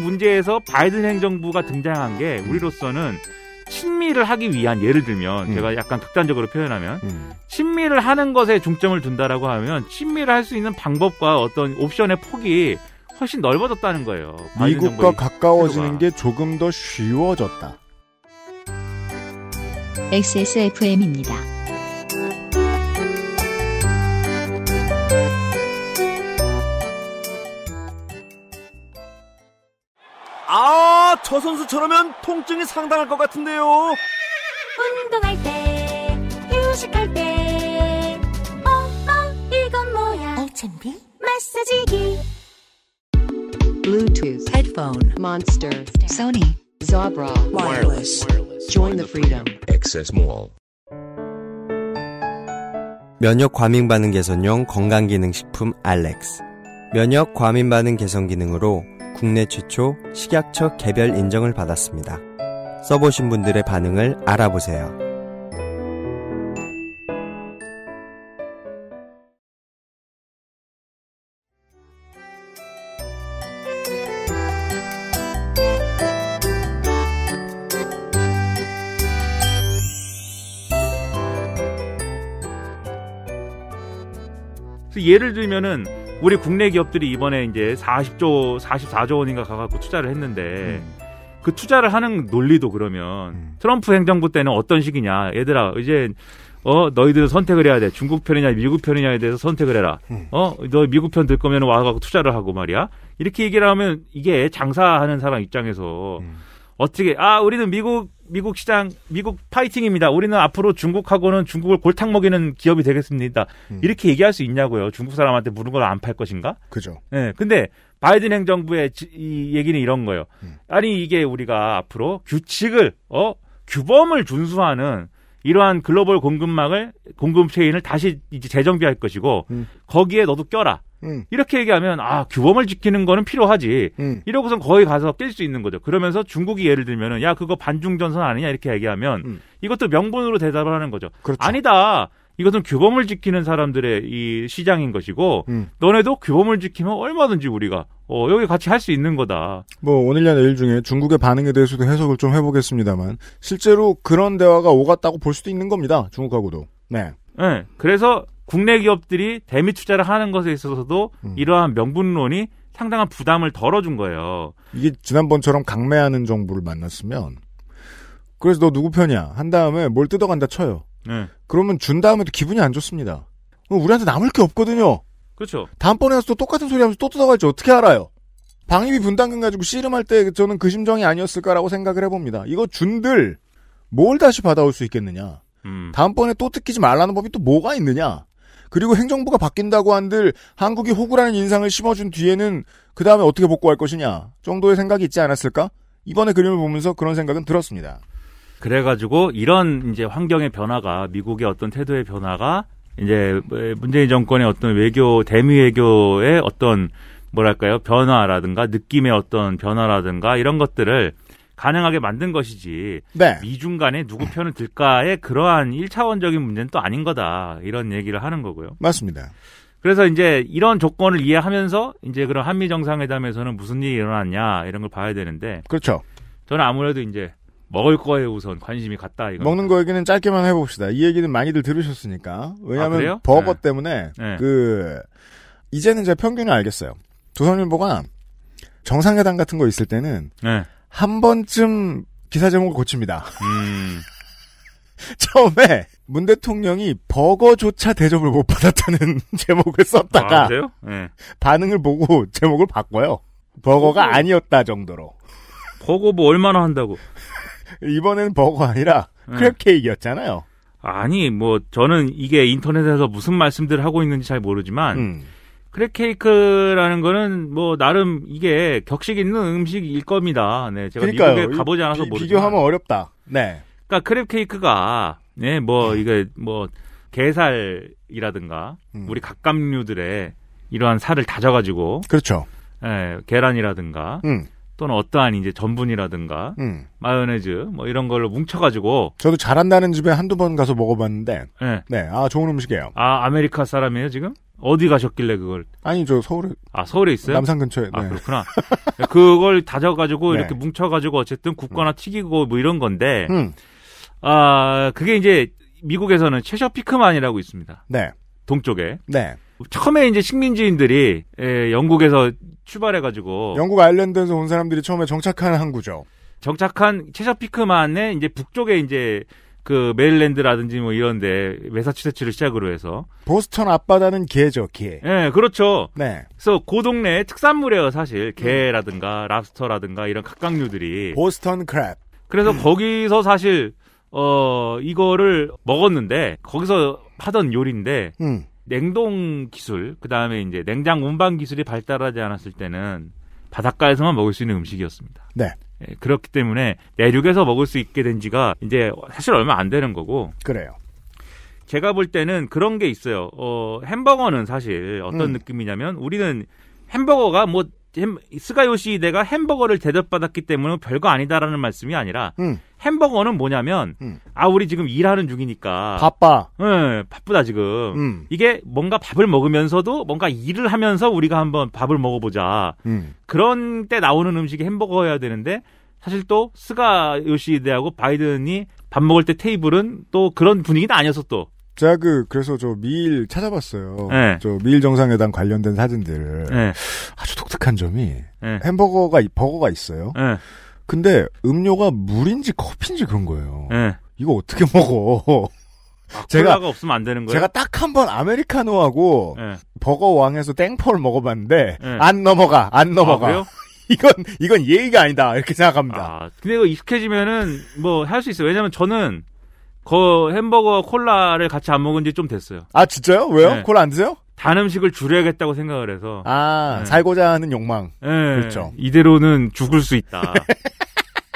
문제에서 바이든 행정부가 등장한 게 음. 우리로서는 친밀을 하기 위한 예를 들면 음. 제가 약간 극단적으로 표현하면 음. 친밀을 하는 것에 중점을 둔다라고 하면 친밀을 할수 있는 방법과 어떤 옵션의 폭이 훨씬 넓어졌다는 거예요. 미국과 가까워지는 태도가. 게 조금 더 쉬워졌다. XSFM입니다. 아, 저 선수 저러면 통증이 상당할 것 같은데요. 운동할 때, 휴식할 때, 엄마 어, 어, 이건 뭐야? 알찬비 마사지기. Bluetooth headphone monster Sony Zabra wireless. Join the freedom. Access Mall. 면역 과민 반응 개선용 건강 기능 식품 알렉스. 면역 과민 반응 개선 기능으로 국내 최초 식약처 개별 인정을 받았습니다. 써보신 분들의 반응을 알아보세요. 예를 들면은 우리 국내 기업들이 이번에 이제 40조 44조 원인가 가갖고 투자를 했는데 음. 그 투자를 하는 논리도 그러면 음. 트럼프 행정부 때는 어떤 식이냐 얘들아 이제 어 너희들 선택을 해야 돼 중국 편이냐 미국 편이냐에 대해서 선택을 해라 음. 어너 미국 편 들 거면 와갖고 투자를 하고 말이야 이렇게 얘기를 하면 이게 장사하는 사람 입장에서 음. 어떻게 아 우리는 미국 미국 시장 미국 파이팅입니다. 우리는 앞으로 중국하고는 중국을 골탕 먹이는 기업이 되겠습니다. 음. 이렇게 얘기할 수 있냐고요. 중국 사람한테 물은 걸안팔 것인가? 그죠. 예. 네, 근데 바이든 행정부의 지, 이 얘기는 이런 거예요. 음. 아니 이게 우리가 앞으로 규칙을 어 규범을 준수하는 이러한 글로벌 공급망을 공급 체인을 다시 이제 재정비할 것이고 음. 거기에 너도 껴라. 음. 이렇게 얘기하면 아 규범을 지키는 거는 필요하지. 음. 이러고선 거의 가서 깰 수 있는 거죠. 그러면서 중국이 예를 들면은 야 그거 반중 전선 아니냐 이렇게 얘기하면 음. 이것도 명분으로 대답을 하는 거죠. 그렇죠. 아니다. 이것은 규범을 지키는 사람들의 이 시장인 것이고 음. 너네도 규범을 지키면 얼마든지 우리가 어, 여기 같이 할 수 있는 거다. 뭐 오늘이나 내일 중에 중국의 반응에 대해서도 해석을 좀 해보겠습니다만 실제로 그런 대화가 오갔다고 볼 수도 있는 겁니다. 중국하고도. 네. 네. 그래서 국내 기업들이 대미 투자를 하는 것에 있어서도 음. 이러한 명분론이 상당한 부담을 덜어준 거예요. 이게 지난번처럼 강매하는 정부를 만났으면 그래서 너 누구 편이야 한 다음에 뭘 뜯어간다 쳐요. 네. 그러면 준 다음에도 기분이 안 좋습니다. 우리한테 남을 게 없거든요. 그렇죠. 다음번에 와서 또 똑같은 소리 하면서 또 뜯어갈지 어떻게 알아요? 방위비 분담금 가지고 씨름할 때 저는 그 심정이 아니었을까라고 생각을 해봅니다. 이거 준들 뭘 다시 받아올 수 있겠느냐? 음. 다음번에 또 뜯기지 말라는 법이 또 뭐가 있느냐? 그리고 행정부가 바뀐다고 한들 한국이 호구라는 인상을 심어준 뒤에는 그 다음에 어떻게 복구할 것이냐 정도의 생각이 있지 않았을까? 이번에 그림을 보면서 그런 생각은 들었습니다. 그래가지고 이런 이제 환경의 변화가 미국의 어떤 태도의 변화가 이제 문재인 정권의 어떤 외교 대미 외교의 어떤 뭐랄까요 변화라든가 느낌의 어떤 변화라든가 이런 것들을 가능하게 만든 것이지 네. 미중 간에 누구 편을 들까의 그러한 1차원적인 문제는 또 아닌 거다 이런 얘기를 하는 거고요. 맞습니다. 그래서 이제 이런 조건을 이해하면서 이제 그런 한미 정상회담에서는 무슨 일이 일어났냐 이런 걸 봐야 되는데 그렇죠. 저는 아무래도 이제 먹을 거에 우선 관심이 갔다 이거. 먹는 거 얘기는 짧게만 해봅시다. 이 얘기는 많이들 들으셨으니까. 왜냐하면 아, 버거 네. 때문에 네. 그 이제는 제가 평균을 알겠어요. 조선일보가 정상회담 같은 거 있을 때는 네. 한 번쯤 기사 제목을 고칩니다. 음. 처음에 문 대통령이 버거조차 대접을 못 받았다는 제목을 썼다가 아, 네. 반응을 보고 제목을 바꿔요. 버거가 아니었다 정도로. 버거 뭐 얼마나 한다고. 이번엔 버거 아니라 네. 크랩 케이크였잖아요. 아니 뭐 저는 이게 인터넷에서 무슨 말씀들을 하고 있는지 잘 모르지만 음. 크랩 케이크라는 거는 뭐 나름 이게 격식 있는 음식일 겁니다. 네, 제가 그러니까요. 미국에 가보지 않아서 모르지만 비교하면 어렵다. 네. 그러니까 크랩 케이크가 네, 뭐 음. 이게 뭐 게살이라든가 음. 우리 각각류들의 이러한 살을 다져가지고 그렇죠. 예, 계란이라든가 음. 또는 어떠한 이제 전분이라든가 음. 마요네즈 뭐 이런 걸로 뭉쳐가지고 저도 잘한다는 집에 한두 번 가서 먹어봤는데 네. 네. 아 좋은 음식이에요. 아 아메리카 사람이에요 지금? 어디 가셨길래 그걸? 아니 저 서울에 아 서울에 있어요? 남산 근처에 아 네. 그렇구나. 네, 그걸 다져가지고 네. 이렇게 뭉쳐가지고 어쨌든 굽거나 음. 튀기고 뭐 이런 건데 음. 아 그게 이제 미국에서는 최셔 피크만이라고 있습니다. 네 동쪽에 네 처음에 이제 식민지인들이 예, 영국에서 출발해가지고 영국 아일랜드에서 온 사람들이 처음에 정착한 항구죠. 정착한 체셔피크만의 이제 북쪽에 이제 그 메릴랜드라든지 뭐 이런데 메사추세츠를 시작으로 해서 보스턴 앞바다는 개죠 개. 예, 그렇죠. 네. 그래서 고 그 동네 특산물이에요 사실 개라든가 랍스터라든가 이런 각각류들이. 보스턴 크랩. 그래서 거기서 사실 어 이거를 먹었는데 거기서 하던 요리인데 음. 냉동 기술, 그 다음에 이제 냉장 운반 기술이 발달하지 않았을 때는 바닷가에서만 먹을 수 있는 음식이었습니다. 네. 예, 그렇기 때문에 내륙에서 먹을 수 있게 된 지가 이제 사실 얼마 안 되는 거고. 그래요. 제가 볼 때는 그런 게 있어요. 어, 햄버거는 사실 어떤 음. 느낌이냐면 우리는 햄버거가 뭐 스가요시내가 햄버거를 대접받았기 때문에 별거 아니다라는 말씀이 아니라 음. 햄버거는 뭐냐면 음. 아 우리 지금 일하는 중이니까 바빠. 응, 예, 바쁘다 지금. 음. 이게 뭔가 밥을 먹으면서도 뭔가 일을 하면서 우리가 한번 밥을 먹어보자. 음. 그런 때 나오는 음식이 햄버거여야 되는데 사실 또 스가요시대하고 바이든이 밥 먹을 때 테이블은 또 그런 분위기는 아니어서 또. 제가 그 그래서 저 미일 찾아봤어요. 네. 저 미일 정상회담 관련된 사진들을 네. 아주 독특한 점이 네. 햄버거가 버거가 있어요. 네. 근데 음료가 물인지 커피인지 그런 거예요. 네. 이거 어떻게 먹어? 아, 제가 없으면 안 되는 거예요. 제가 딱 한 번 아메리카노하고 네. 버거 왕에서 땡포를 먹어봤는데 안 넘어가 안 아, 넘어가. 아, 이건 이건 예의가 아니다 이렇게 생각합니다. 아, 근데 이거 익숙해지면은 뭐 할 수 있어요. 왜냐면 저는 그 햄버거 콜라를 같이 안 먹은 지 좀 됐어요. 아 진짜요? 왜요? 네. 콜라 안 드세요? 단 음식을 줄여야겠다고 생각을 해서 아 네. 살고자 하는 욕망 네. 그렇죠. 이대로는 죽을 수 있다.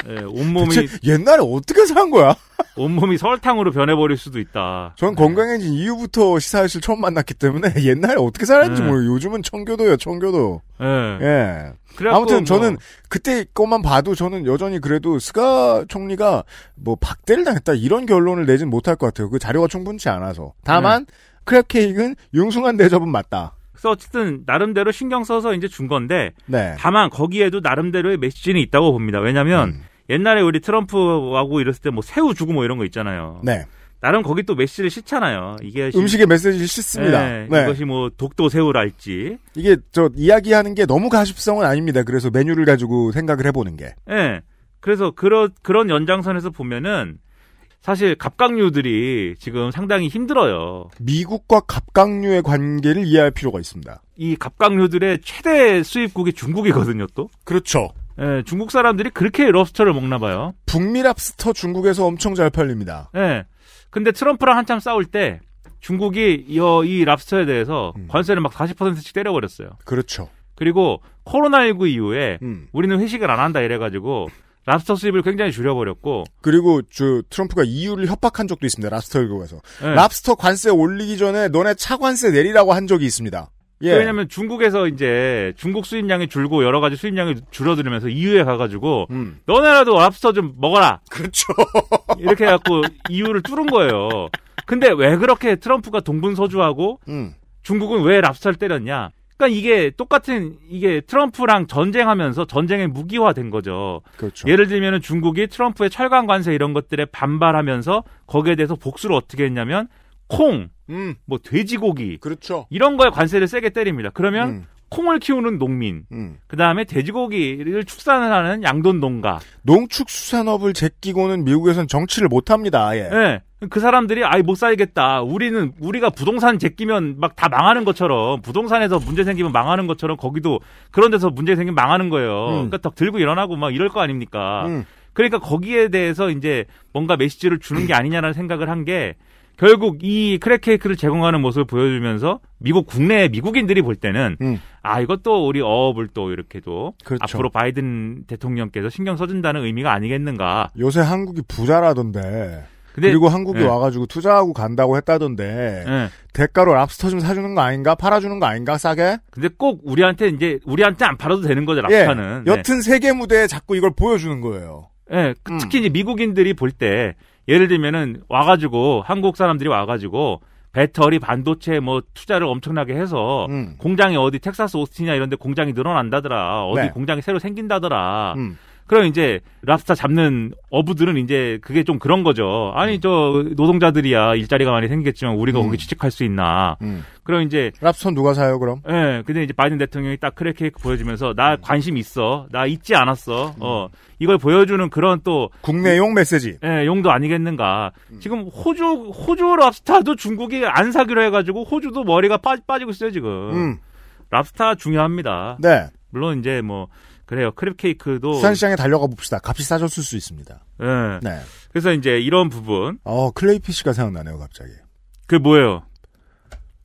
예, 온몸이 옛날에 어떻게 산 거야? 온몸이 설탕으로 변해버릴 수도 있다. 전 예. 건강해진 이후부터 시사회실 처음 만났기 때문에 옛날에 어떻게 살았는지 네. 예. 모르고 요즘은 청교도예요, 청교도. 네. 예. 예. 아무튼 뭐... 저는 그때 것만 봐도 저는 여전히 그래도 스가 총리가 뭐 박대를 당했다 이런 결론을 내진 못할 것 같아요. 그 자료가 충분치 않아서. 다만 네. 크랩케이크는 융숭한 대접은 맞다. 그래서 어쨌든 나름대로 신경 써서 이제 준 건데 네. 다만 거기에도 나름대로의 메시지는 있다고 봅니다. 왜냐하면 음. 옛날에 우리 트럼프하고 이랬을 때 뭐 새우 주고 뭐 이런 거 있잖아요. 네. 나름 거기 또 메시지를 싣잖아요. 이게 음식에 메시지를 싣습니다. 네, 네. 이것이 뭐 독도 새우랄지 이게 저 이야기하는 게 너무 가십성은 아닙니다. 그래서 메뉴를 가지고 생각을 해보는 게. 네. 그래서 그런 그런 연장선에서 보면은 사실 갑각류들이 지금 상당히 힘들어요. 미국과 갑각류의 관계를 이해할 필요가 있습니다. 이 갑각류들의 최대 수입국이 중국이거든요, 또. 그렇죠. 예, 중국 사람들이 그렇게 럽스터를 먹나 봐요. 북미 랍스터 중국에서 엄청 잘 팔립니다. 예. 근데 트럼프랑 한참 싸울 때 중국이 이, 이 랍스터에 대해서 음. 관세를 막 40%씩 때려버렸어요. 그렇죠. 그리고 코로나19 이후에 음. 우리는 회식을 안 한다 이래가지고 랍스터 수입을 굉장히 줄여버렸고 그리고 저 트럼프가 이유를 협박한 적도 있습니다. 랍스터 일국에서 네. 예. 랍스터 관세 올리기 전에 너네 차 관세 내리라고 한 적이 있습니다. 예. 왜냐하면 중국에서 이제 중국 수입량이 줄고 여러 가지 수입량이 줄어들면서 이 u 에 가가지고 음. 너네라도 랍스터 좀 먹어라. 그렇죠. 이렇게 해갖고 이유를 뚫은 거예요. 근데 왜 그렇게 트럼프가 동분서주하고 음. 중국은 왜 랍스터를 때렸냐? 그러니까 이게 똑같은 이게 트럼프랑 전쟁하면서 전쟁의 무기화된 거죠. 그렇죠. 예를 들면 중국이 트럼프의 철강 관세 이런 것들에 반발하면서 거기에 대해서 복수를 어떻게 했냐면 콩, 음. 뭐 돼지고기 그렇죠. 이런 거에 관세를 세게 때립니다. 그러면 음. 콩을 키우는 농민, 음. 그 다음에 돼지고기를 축산을 하는 양돈 농가. 농축수산업을 제끼고는 미국에선 정치를 못합니다. 예 네. 그 사람들이 아예 못 살겠다. 우리는 우리가 부동산 제끼면 막 다 망하는 것처럼 부동산에서 문제 생기면 망하는 것처럼 거기도 그런 데서 문제 생기면 망하는 거예요. 음. 그러니까 덕 들고 일어나고 막 이럴 거 아닙니까. 음. 그러니까 거기에 대해서 이제 뭔가 메시지를 주는 게 아니냐라는 생각을 한게 결국 이 크랙 케이크를 제공하는 모습을 보여주면서 미국 국내 미국인들이 볼 때는 음. 아 이것도 우리 어업을 또 이렇게 도 그렇죠. 앞으로 바이든 대통령께서 신경 써준다는 의미가 아니겠는가. 요새 한국이 부자라던데. 근데, 그리고 한국이 네. 와가지고 투자하고 간다고 했다던데 네. 대가로 랍스터 좀 사주는 거 아닌가 팔아주는 거 아닌가 싸게? 근데 꼭 우리한테 이제 우리한테 안 팔아도 되는 거죠 예. 랍스터는. 예. 여튼 세계 무대에 자꾸 이걸 보여주는 거예요. 예, 네. 특히 음. 이제 미국인들이 볼때 예를 들면은 와가지고 한국 사람들이 와가지고 배터리 반도체 뭐 투자를 엄청나게 해서 음. 공장이 어디 텍사스 오스틴이나 이런 데 공장이 늘어난다더라 어디 네. 공장이 새로 생긴다더라 음. 그럼 이제 랍스타 잡는 어부들은 이제 그게 좀 그런 거죠. 아니 음. 저 노동자들이야 일자리가 많이 생겼지만 우리가 음. 거기 취직할 수 있나. 음. 그럼 이제 랍스터 누가 사요 그럼? 예. 근데 이제 바이든 대통령이 딱 크랙 케이크 보여주면서 나 음. 관심 있어. 나 잊지 않았어. 음. 어. 이걸 보여주는 그런 또 국내용 메시지. 예, 용도 아니겠는가. 음. 지금 호주 호주 랍스타도 중국이 안 사기로 해 가지고 호주도 머리가 빠, 빠지고 있어요, 지금. 랍스타 중요합니다. 네. 물론 이제 뭐 그래요. 크랩 케이크도 수산시장에 달려가 봅시다. 값이 싸졌을 수 있습니다. 네. 네. 그래서 이제 이런 부분. 어 클레이피쉬가 생각나네요, 갑자기. 그 뭐예요?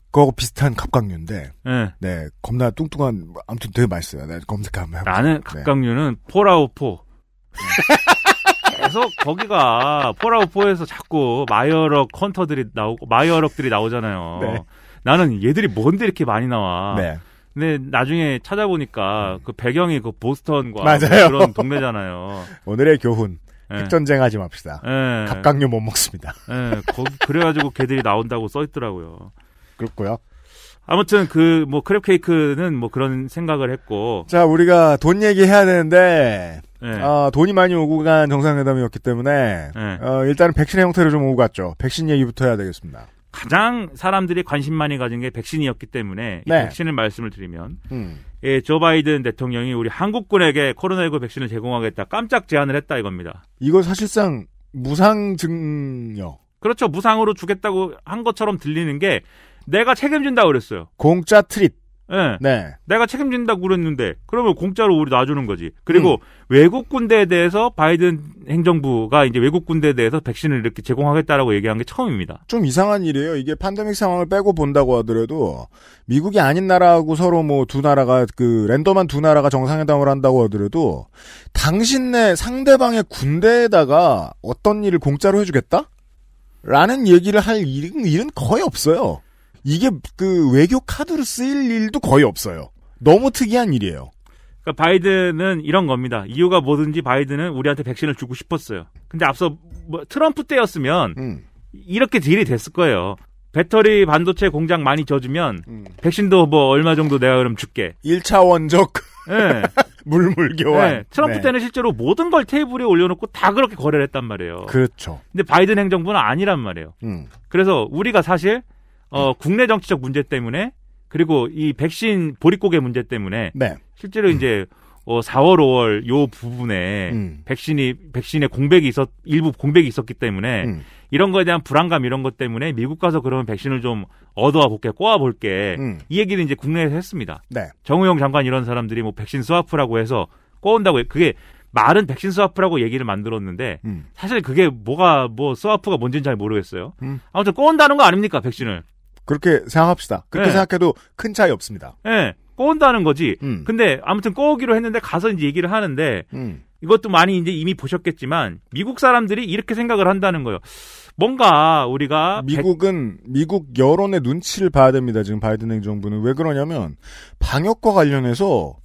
그거 하고 비슷한 갑각류인데, 네. 네 겁나 뚱뚱한 아무튼 되게 맛있어요. 네, 검색 한번 해보세요. 나는 네. 갑각류는 네. 포라우포. 음. 그래서 거기가 포라우포에서 자꾸 마이어럭 컨터들이 나오고 마이어럭들이 나오잖아요. 네. 나는 얘들이 뭔데 이렇게 많이 나와. 네. 근데 나중에 찾아보니까 네. 그 배경이 그 보스턴과 맞아요. 그런 동네잖아요. 오늘의 교훈. 네. 핵전쟁하지 맙시다. 네. 갑각류 못 먹습니다. 네. 거기 그래가지고 걔들이 나온다고 써있더라고요. 그렇고요. 아무튼 그 뭐 크랩 케이크는 뭐 그런 생각을 했고. 자 우리가 돈 얘기해야 되는데 네. 어, 돈이 많이 오고 간 정상회담이었기 때문에 네. 어, 일단은 백신의 형태를 좀 오고 갔죠. 백신 얘기부터 해야 되겠습니다. 가장 사람들이 관심 많이 가진 게 백신이었기 때문에 네. 이 백신을 말씀을 드리면 음. 예, 조 바이든 대통령이 우리 한국군에게 코로나19 백신을 제공하겠다 깜짝 제안을 했다 이겁니다. 이거 사실상 무상 증여. 그렇죠. 무상으로 주겠다고 한 것처럼 들리는 게 내가 책임진다 그랬어요. 공짜 트립. 네. 네. 내가 책임진다고 그랬는데 그러면 공짜로 우리 놔주는 거지. 그리고 음. 외국 군대에 대해서 바이든 행정부가 이제 외국 군대에 대해서 백신을 이렇게 제공하겠다라고 얘기한 게 처음입니다. 좀 이상한 일이에요. 이게 팬데믹 상황을 빼고 본다고 하더라도 미국이 아닌 나라하고 서로 뭐 두 나라가 그 랜덤한 두 나라가 정상회담을 한다고 하더라도 당신네 상대방의 군대에다가 어떤 일을 공짜로 해주겠다? 라는 얘기를 할 일은, 일은 거의 없어요. 이게 그 외교 카드로 쓰일 일도 거의 없어요. 너무 특이한 일이에요. 그러니까 바이든은 이런 겁니다. 이유가 뭐든지 바이든은 우리한테 백신을 주고 싶었어요. 근데 앞서 뭐 트럼프 때였으면 음. 이렇게 딜이 됐을 거예요. 배터리 반도체 공장 많이 져주면 음. 백신도 뭐 얼마 정도 내가 그럼 줄게. 1차원적 네. 예. 물물교환. 네. 예. 트럼프 네. 때는 실제로 모든 걸 테이블에 올려놓고 다 그렇게 거래를 했단 말이에요. 그렇죠. 근데 바이든 행정부는 아니란 말이에요. 음. 그래서 우리가 사실 어, 네. 국내 정치적 문제 때문에 그리고 이 백신 보릿고개 문제 때문에 네. 실제로 음. 이제 어, 4월, 5월 요 부분에 음. 백신이 백신의 공백이 있었 일부 공백이 있었기 때문에 음. 이런 거에 대한 불안감 이런 것 때문에 미국 가서 그러면 백신을 좀 얻어와 볼게, 꼬아 볼게 음. 이얘기는 이제 국내에서 했습니다. 네. 정우영 장관 이런 사람들이 뭐 백신 스와프라고 해서 꼬온다고 그게 말은 백신 스와프라고 얘기를 만들었는데 음. 사실 그게 뭐가 뭐 스와프가 뭔지는 잘 모르겠어요. 음. 아무튼 꼬온다는 거 아닙니까 백신을? 그렇게 생각합시다. 그렇게 네. 생각해도 큰 차이 없습니다. 예. 네. 꼬운다는 거지. 음. 근데 아무튼 꼬우기로 했는데 가서 이제 얘기를 하는데 음. 이것도 많이 이제 이미 보셨겠지만 미국 사람들이 이렇게 생각을 한다는 거예요. 뭔가 우리가 미국은 백... 미국 여론의 눈치를 봐야 됩니다. 지금 바이든 행정부는 왜 그러냐면 방역과 관련해서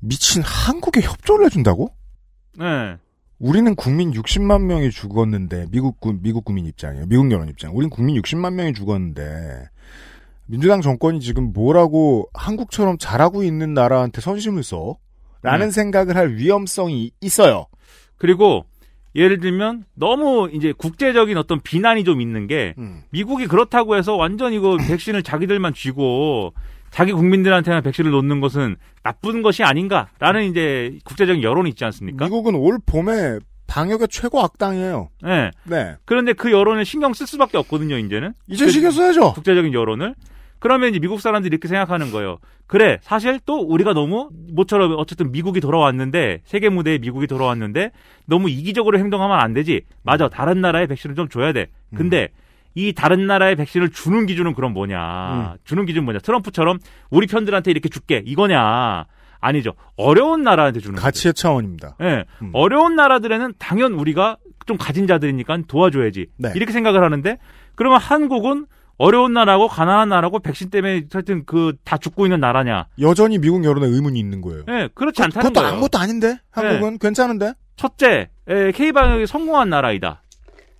미친 한국에 협조를 해준다고? 네. 우리는 국민 60만 명이 죽었는데 미국 미국 국민 입장이에요. 미국 여론 입장. 우리는 국민 60만 명이 죽었는데 민주당 정권이 지금 뭐라고 한국처럼 잘하고 있는 나라한테 선심을 써? 라는 음. 생각을 할 위험성이 있어요. 그리고 예를 들면 너무 이제 국제적인 어떤 비난이 좀 있는 게 음. 미국이 그렇다고 해서 완전 이거 백신을 자기들만 쥐고 자기 국민들한테만 백신을 놓는 것은 나쁜 것이 아닌가라는 이제 국제적인 여론이 있지 않습니까? 미국은 올 봄에 방역의 최고 악당이에요. 네. 네. 그런데 그 여론을 신경 쓸 수밖에 없거든요, 이제는. 이제 신경 써야죠. 국제적인 여론을. 그러면 이제 미국 사람들이 이렇게 생각하는 거예요. 그래, 사실 또 우리가 너무 모처럼 어쨌든 미국이 돌아왔는데 세계 무대에 미국이 돌아왔는데 너무 이기적으로 행동하면 안 되지. 맞아, 다른 나라에 백신을 좀 줘야 돼. 근데 음. 이 다른 나라의 백신을 주는 기준은 그럼 뭐냐? 음. 주는 기준 뭐냐? 트럼프처럼 우리 편들한테 이렇게 줄게 이거냐? 아니죠. 어려운 나라한테 주는 가치의 거죠. 차원입니다. 예. 네. 음. 어려운 나라들에는 당연 우리가 좀 가진 자들이니까 도와줘야지. 네. 이렇게 생각을 하는데 그러면 한국은 어려운 나라고 가난한 나라고 백신 때문에 하여튼 그 다 죽고 있는 나라냐? 여전히 미국 여론에 의문이 있는 거예요. 예. 네, 그렇지 그, 않다는 그것도 거예요. 아무것도 아닌데 한국은 네. 괜찮은데. 첫째, 에, 예, K 방역이 성공한 나라이다.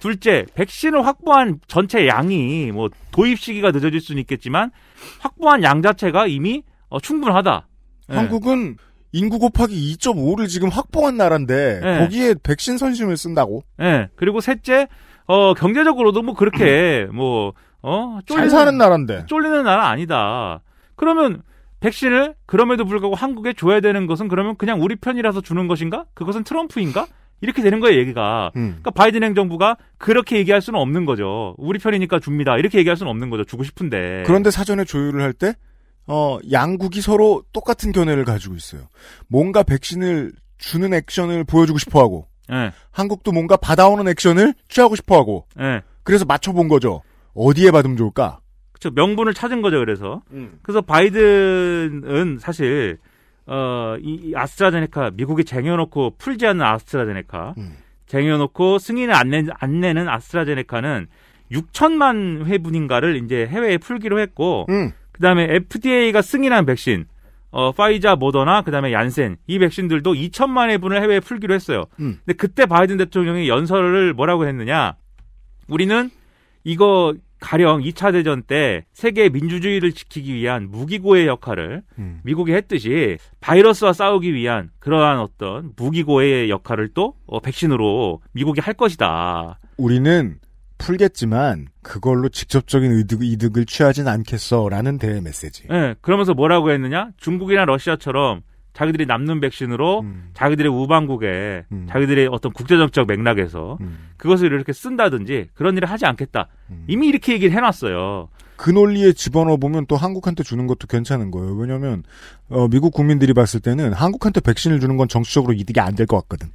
둘째, 백신을 확보한 전체 양이 뭐 도입 시기가 늦어질 수는 있겠지만 확보한 양 자체가 이미 어, 충분하다. 네. 한국은 예. 인구 곱하기 2.5를 지금 확보한 나라인데 예. 거기에 백신 선심을 쓴다고. 예. 그리고 셋째, 어 경제적으로도 뭐 그렇게 음. 뭐어잘 사는 나라인데 쫄리는 나라 아니다. 그러면 백신을 그럼에도 불구하고 한국에 줘야 되는 것은 그러면 그냥 우리 편이라서 주는 것인가? 그것은 트럼프인가? 이렇게 되는 거예요, 얘기가. 음. 그러니까 바이든 행정부가 그렇게 얘기할 수는 없는 거죠. 우리 편이니까 줍니다. 이렇게 얘기할 수는 없는 거죠. 주고 싶은데. 그런데 사전에 조율을 할 때, 어, 양국이 서로 똑같은 견해를 가지고 있어요. 뭔가 백신을 주는 액션을 보여주고 싶어 하고, 네. 예. 한국도 뭔가 받아오는 액션을 취하고 싶어 하고, 네. 예. 그래서 맞춰본 거죠. 어디에 받으면 좋을까? 그쵸. 명분을 찾은 거죠, 그래서. 음. 그래서 바이든은 사실, 어, 이 아스트라제네카 미국이 쟁여놓고 풀지 않는 아스트라제네카 음. 쟁여놓고 승인을 안, 내, 안 내는 아스트라제네카는 6천만 회분인가를 이제 해외에 풀기로 했고 음. 그다음에 FDA가 승인한 백신 어, 파이자, 모더나, 그다음에 얀센 이 백신들도 2천만 회분을 해외에 풀기로 했어요. 음. 근데 그때 바이든 대통령이 연설을 뭐라고 했느냐? 우리는 이거 가령 2차 대전 때 세계 민주주의를 지키기 위한 무기고의 역할을 음. 미국이 했듯이 바이러스와 싸우기 위한 그러한 어떤 무기고의 역할을 또 어, 백신으로 미국이 할 것이다. 우리는 풀겠지만 그걸로 직접적인 이득, 이득을 취하진 않겠어라는 대의 메시지. 네, 그러면서 뭐라고 했느냐? 중국이나 러시아처럼 자기들이 남는 백신으로 음. 자기들의 우방국에 음. 자기들의 어떤 국제정책 맥락에서 음. 그것을 이렇게 쓴다든지 그런 일을 하지 않겠다. 음. 이미 이렇게 얘기를 해놨어요. 그 논리에 집어넣어 보면 또 한국한테 주는 것도 괜찮은 거예요. 왜냐하면 어, 미국 국민들이 봤을 때는 한국한테 백신을 주는 건 정치적으로 이득이 안 될 것 같거든.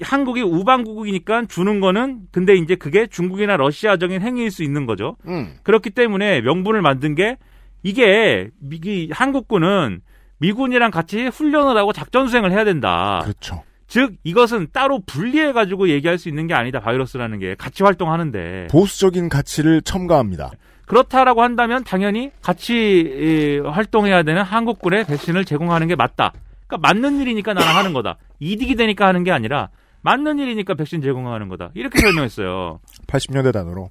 한국이 우방국이니까 주는 거는 근데 이제 그게 중국이나 러시아적인 행위일 수 있는 거죠. 음. 그렇기 때문에 명분을 만든 게 이게 미기 한국군은 미군이랑 같이 훈련을 하고 작전 수행을 해야 된다. 그렇죠. 즉 이것은 따로 분리해 가지고 얘기할 수 있는 게 아니다. 바이러스라는 게 같이 활동하는데 보수적인 가치를 첨가합니다. 그렇다라고 한다면 당연히 같이 활동해야 되는 한국군의 백신을 제공하는 게 맞다. 그러니까 맞는 일이니까 나는 하는 거다. 이득이 되니까 하는 게 아니라 맞는 일이니까 백신 제공하는 거다. 이렇게 설명했어요. 80년대 단으로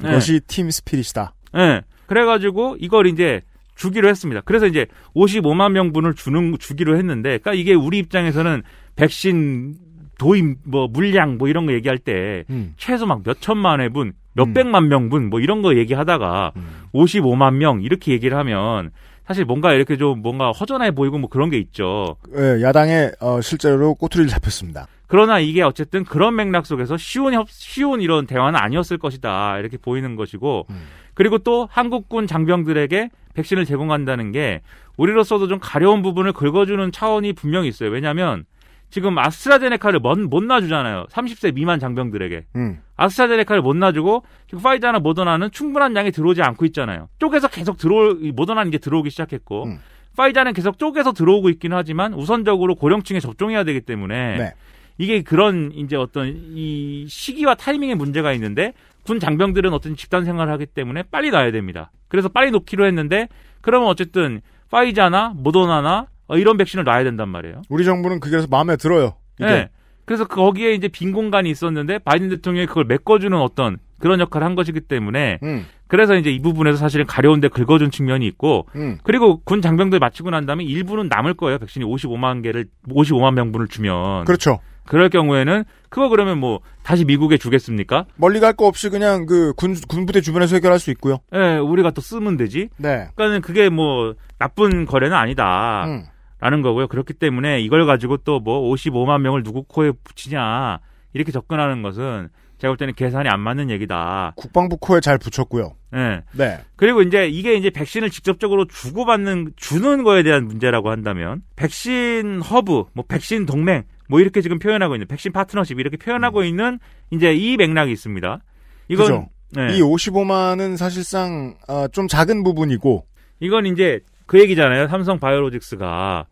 이것이 팀 스피릿이다. 네. 그래가지고 이걸 이제 주기로 했습니다. 그래서 이제 55만 명분을 주는 주기로 했는데, 그러니까 이게 우리 입장에서는 백신 도입 뭐 물량 뭐 이런 거 얘기할 때 음. 최소 막 몇 천만 회분, 몇 음. 백만 명분 뭐 이런 거 얘기하다가 음. 55만 명 이렇게 얘기를 하면 사실 뭔가 이렇게 좀 뭔가 허전해 보이고 뭐 그런 게 있죠. 예, 야당에 어, 실제로 꼬투리를 잡혔습니다. 그러나 이게 어쨌든 그런 맥락 속에서 쉬운 협, 쉬운 이런 대화는 아니었을 것이다 이렇게 보이는 것이고 음. 그리고 또 한국군 장병들에게 백신을 제공한다는 게 우리로서도 좀 가려운 부분을 긁어주는 차원이 분명히 있어요. 왜냐하면 지금 아스트라제네카를 못, 못 놔주잖아요. 30세 미만 장병들에게. 음. 아스트라제네카를 못 놔주고 지금 파이자나 모더나는 충분한 양이 들어오지 않고 있잖아요. 쪼개서 계속 들어올 모더나는 이제 들어오기 시작했고 음. 파이자는 계속 쪼개서 들어오고 있기는 하지만 우선적으로 고령층에 접종해야 되기 때문에 네. 이게 그런 이제 어떤 이 시기와 타이밍의 문제가 있는데 군 장병들은 어떤 집단 생활을 하기 때문에 빨리 놔야 됩니다. 그래서 빨리 놓기로 했는데 그러면 어쨌든 파이자나 모더나나 이런 백신을 놔야 된단 말이에요. 우리 정부는 그래서 마음에 들어요. 이게. 네. 그래서 거기에 이제 빈 공간이 있었는데 바이든 대통령이 그걸 메꿔주는 어떤 그런 역할을 한 것이기 때문에 음. 그래서 이제 이 부분에서 사실은 가려운데 긁어준 측면이 있고 음. 그리고 군 장병들 마치고 난 다음에 일부는 남을 거예요 백신이 55만 개를 55만 명분을 주면 그렇죠. 그럴 경우에는 그거 그러면 뭐 다시 미국에 주겠습니까? 멀리 갈 거 없이 그냥 그 군 군부대 주변에서 해결할 수 있고요. 예, 네, 우리가 또 쓰면 되지. 네. 그러니까는 그게 뭐 나쁜 거래는 아니다. 음. 라는 거고요. 그렇기 때문에 이걸 가지고 또 뭐 55만 명을 누구 코에 붙이냐 이렇게 접근하는 것은 제가 볼 때는 계산이 안 맞는 얘기다. 국방부 코에 잘 붙였고요. 네. 네. 그리고 이제 이게 이제 백신을 직접적으로 주고받는 주는 거에 대한 문제라고 한다면 백신 허브, 뭐 백신 동맹 뭐 이렇게 지금 표현하고 있는 백신 파트너십 이렇게 표현하고 음. 있는 이제 이 맥락이 있습니다. 이건 그죠. 네. 이 55만은 사실상 어, 좀 작은 부분이고 이건 이제 그 얘기잖아요. 삼성 바이오로직스가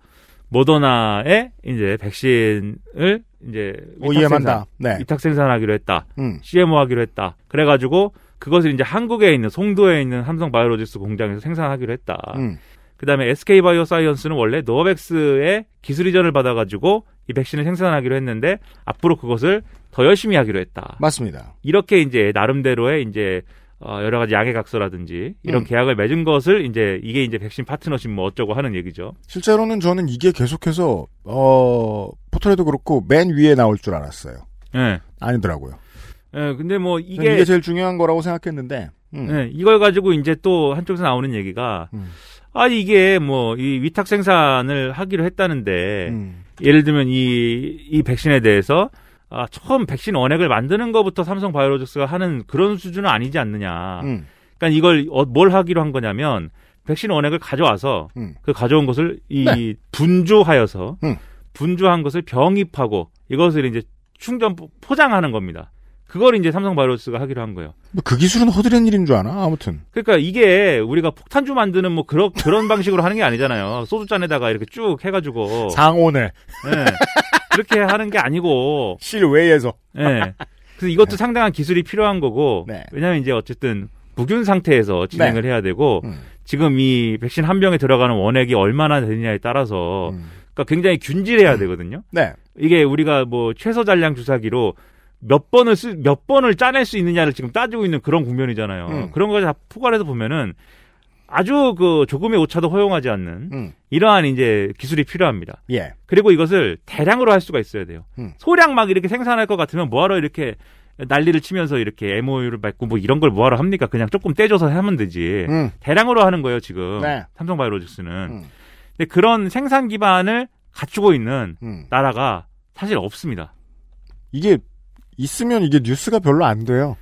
모더나에 이제 백신을 이제 위탁한다 네. 위탁 생산하기로 했다. 음. CMO 하기로 했다. 그래 가지고 그것을 이제 한국에 있는 송도에 있는 삼성 바이오로직스 공장에서 생산하기로 했다. 음. 그다음에 SK 바이오사이언스는 원래 노백스의 어 기술 이전을 받아가지고 이 백신을 생산하기로 했는데 앞으로 그것을 더 열심히 하기로 했다. 맞습니다. 이렇게 이제 나름대로의 이제 어, 여러 가지 양해각서라든지 이런 음. 계약을 맺은 것을 이제 이게 이제 백신 파트너십 뭐 어쩌고 하는 얘기죠. 실제로는 저는 이게 계속해서 어, 포털에도 그렇고 맨 위에 나올 줄 알았어요. 네. 아니더라고요. 네, 근데 뭐 이게 이게 제일 중요한 거라고 생각했는데 음. 네, 이걸 가지고 이제 또 한쪽에서 나오는 얘기가 음. 아 이게 뭐 이 위탁 생산을 하기로 했다는데 음. 예를 들면 이 이 백신에 대해서 아 처음 백신 원액을 만드는 것부터 삼성 바이오로직스가 하는 그런 수준은 아니지 않느냐. 음. 그러니까 이걸 어, 뭘 하기로 한 거냐면 백신 원액을 가져와서 음. 그 가져온 것을 이 네. 분조하여서 음. 분조한 것을 병입하고 이것을 이제 충전 포장하는 겁니다. 그걸 이제 삼성 바이러스가 하기로 한 거예요. 뭐그 기술은 허드렛 일인 줄 아나? 아무튼. 그러니까 이게 우리가 폭탄주 만드는 뭐 그런 그런 방식으로 하는 게 아니잖아요. 소주잔에다가 이렇게 쭉 해가지고 상온에 네. 그렇게 하는 게 아니고 실외에서. 네. 그래서 이것도 네. 상당한 기술이 필요한 거고 네. 왜냐하면 이제 어쨌든 무균 상태에서 진행을 네. 해야 되고 음. 지금 이 백신 한 병에 들어가는 원액이 얼마나 되느냐에 따라서 음. 그러니까 굉장히 균질해야 음. 되거든요. 네. 이게 우리가 뭐 최소 잔량 주사기로 몇 번을 쓰, 몇 번을 짜낼 수 있느냐를 지금 따지고 있는 그런 국면이잖아요. 음. 그런 걸다 포괄해서 보면은 아주 그 조금의 오차도 허용하지 않는 음. 이러한 이제 기술이 필요합니다. 예. 그리고 이것을 대량으로 할 수가 있어야 돼요. 음. 소량 막 이렇게 생산할 것 같으면 뭐하러 이렇게 난리를 치면서 이렇게 MOU를 맺고 뭐 이런 걸 뭐하러 합니까? 그냥 조금 떼줘서 하면 되지. 음. 대량으로 하는 거예요, 지금. 네. 삼성 바이오로직스는. 음. 근데 그런 생산 기반을 갖추고 있는 음. 나라가 사실 없습니다. 이게 있으면 이게 뉴스가 별로 안 돼요.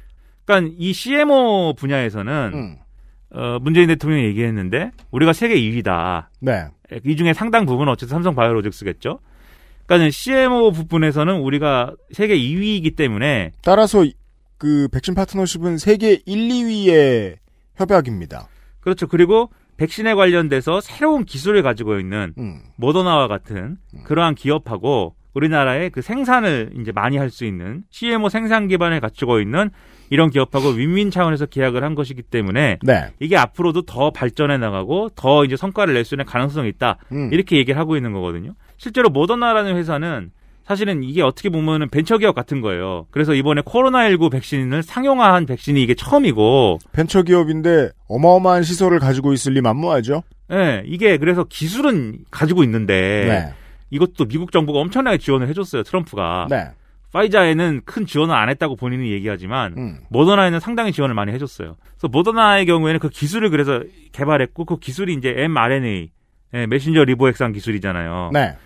그러니까 이 CMO 분야에서는 음. 어, 문재인 대통령이 얘기했는데 우리가 세계 1위다. 네. 이 중에 상당 부분은 어쨌든 삼성 바이오로직스겠죠. 그러니까 CMO 부분에서는 우리가 세계 2위이기 때문에 따라서 그 백신 파트너십은 세계 1, 2위의 협약입니다. 그렇죠. 그리고 백신에 관련돼서 새로운 기술을 가지고 있는 음. 모더나와 같은 음. 그러한 기업하고 우리나라의 그 생산을 이제 많이 할 수 있는 CMO 생산 기반을 갖추고 있는 이런 기업하고 윈윈 차원에서 계약을 한 것이기 때문에 네. 이게 앞으로도 더 발전해 나가고 더 이제 성과를 낼 수 있는 가능성이 있다 음. 이렇게 얘기를 하고 있는 거거든요. 실제로 모더나라는 회사는 사실은 이게 어떻게 보면 벤처 기업 같은 거예요. 그래서 이번에 코로나19 백신을 상용화한 백신이 이게 처음이고 벤처 기업인데 어마어마한 시설을 가지고 있을 리 만무하죠. 네, 예, 이게 그래서 기술은 가지고 있는데 네. 이것도 미국 정부가 엄청나게 지원을 해줬어요. 트럼프가. 네. 파이자에는 큰 지원을 안 했다고 본인이 얘기하지만 음. 모더나에는 상당히 지원을 많이 해줬어요. 그래서 모더나의 경우에는 그 기술을 그래서 개발했고 그 기술이 이제 mRNA 네, 메신저 리보핵산 기술이잖아요. 네.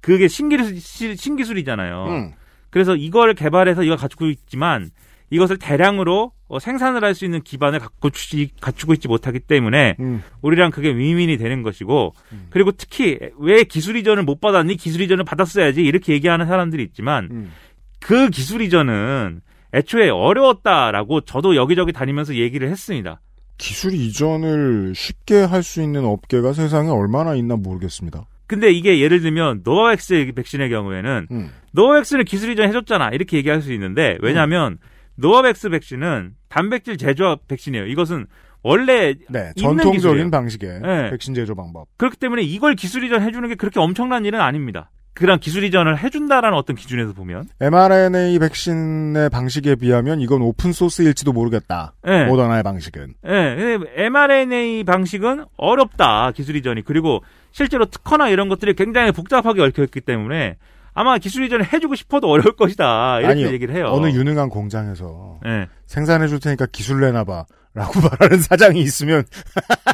그게 신기술 신기술이잖아요. 음. 그래서 이걸 개발해서 이걸 가지고 있지만 이것을 대량으로 어, 생산을 할 수 있는 기반을 갖고 주지, 갖추고 있지 못하기 때문에 음. 우리랑 그게 위민이 되는 것이고 음. 그리고 특히 왜 기술 이전을 못 받았니 기술 이전을 받았어야지 이렇게 얘기하는 사람들이 있지만 음. 그 기술 이전은 애초에 어려웠다라고 저도 여기저기 다니면서 얘기를 했습니다. 기술 이전을 쉽게 할 수 있는 업계가 세상에 얼마나 있나 모르겠습니다. 근데 이게 예를 들면 노바백스 백신의 경우에는 음. 노바백스는 기술 이전 해줬잖아 이렇게 얘기할 수 있는데 왜냐하면 음. 노아백스 백신은 단백질 제조업 백신이에요. 이것은 원래 네, 전통적인 방식의 네. 백신 제조 방법. 그렇기 때문에 이걸 기술 이전 해주는 게 그렇게 엄청난 일은 아닙니다. 그런 기술 이전을 해준다라는 어떤 기준에서 보면 mRNA 백신의 방식에 비하면 이건 오픈 소스일지도 모르겠다. 네. 모더나의 방식은. 네, mRNA 방식은 어렵다 기술 이전이 그리고 실제로 특허나 이런 것들이 굉장히 복잡하게 얽혀 있기 때문에 아마 기술 이전을 해주고 싶어도 어려울 것이다. 이렇게 아니요. 얘기를 해요. 어느 유능한 공장에서 네. 생산해줄 테니까 기술 내놔봐. 라고 말하는 사장이 있으면.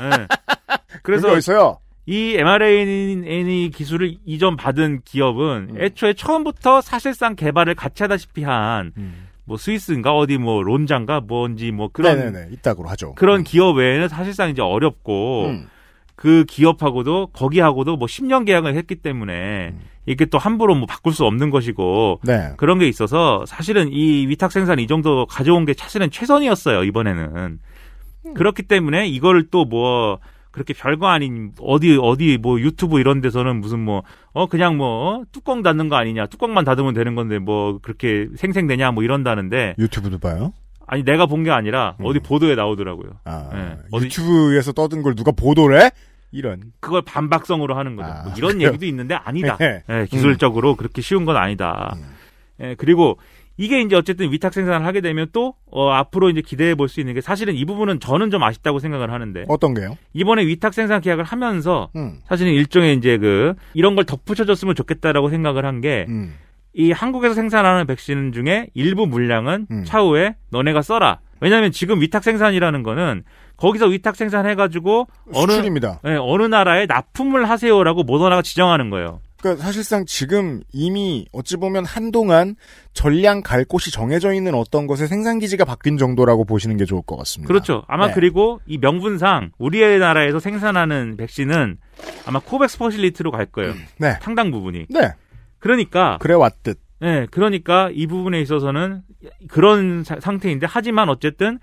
네. 그래서 있어요. 이 mRNA 기술을 이전 받은 기업은 음. 애초에 처음부터 사실상 개발을 같이 하다시피 한뭐 음. 뭐 스위스인가 어디 뭐 론장가 뭔지 뭐 그런 네네네. 이따구 하죠. 그런 음. 기업 외에는 사실상 이제 어렵고 음. 그 기업하고도 거기하고도 뭐 10년 계약을 했기 때문에 음. 이게 또 함부로 뭐 바꿀 수 없는 것이고 네. 그런 게 있어서 사실은 이 위탁 생산 이 정도 가져온 게 사실은 최선이었어요 이번에는 음. 그렇기 때문에 이걸또 뭐 그렇게 별거 아닌 어디 어디 뭐 유튜브 이런 데서는 무슨 뭐 어 그냥 뭐 어, 뚜껑 닫는 거 아니냐 뚜껑만 닫으면 되는 건데 뭐 그렇게 생생되냐 뭐 이런다는데 유튜브도 봐요? 아니 내가 본 게 아니라 음. 어디 보도에 나오더라고요. 아, 네. 유튜브에서 떠든 걸 누가 보도래? 이런. 그걸 반박성으로 하는 거죠. 아, 뭐 이런 그래 얘기도 있는데 아니다. 네, 예, 음. 기술적으로 음. 그렇게 쉬운 건 아니다. 음. 네, 그리고 이게 이제 어쨌든 위탁 생산을 하게 되면 또 어, 앞으로 이제 기대해 볼 수 있는 게 사실은 이 부분은 저는 좀 아쉽다고 생각을 하는데 어떤 게요? 이번에 위탁 생산 계약을 하면서 음. 사실은 일종의 이제 그 이런 걸 덧붙여줬으면 좋겠다라고 생각을 한게 음. 이 한국에서 생산하는 백신 중에 일부 물량은 음. 차후에 너네가 써라. 왜냐하면 지금 위탁 생산이라는 거는 거기서 위탁 생산해가지고 어느 수출입니다. 네, 어느 나라에 납품을 하세요라고 모더나가 지정하는 거예요. 그러니까 사실상 지금 이미 어찌 보면 한동안 전량 갈 곳이 정해져 있는 어떤 것의 생산 기지가 바뀐 정도라고 보시는 게 좋을 것 같습니다. 그렇죠. 아마 네. 그리고 이 명분상 우리 나라에서 생산하는 백신은 아마 코백스 퍼실리트로갈 거예요. 네. 상당 부분이. 네. 그러니까 그래 왔듯. 예, 네, 그러니까 이 부분에 있어서는 그런 사, 상태인데 하지만 어쨌든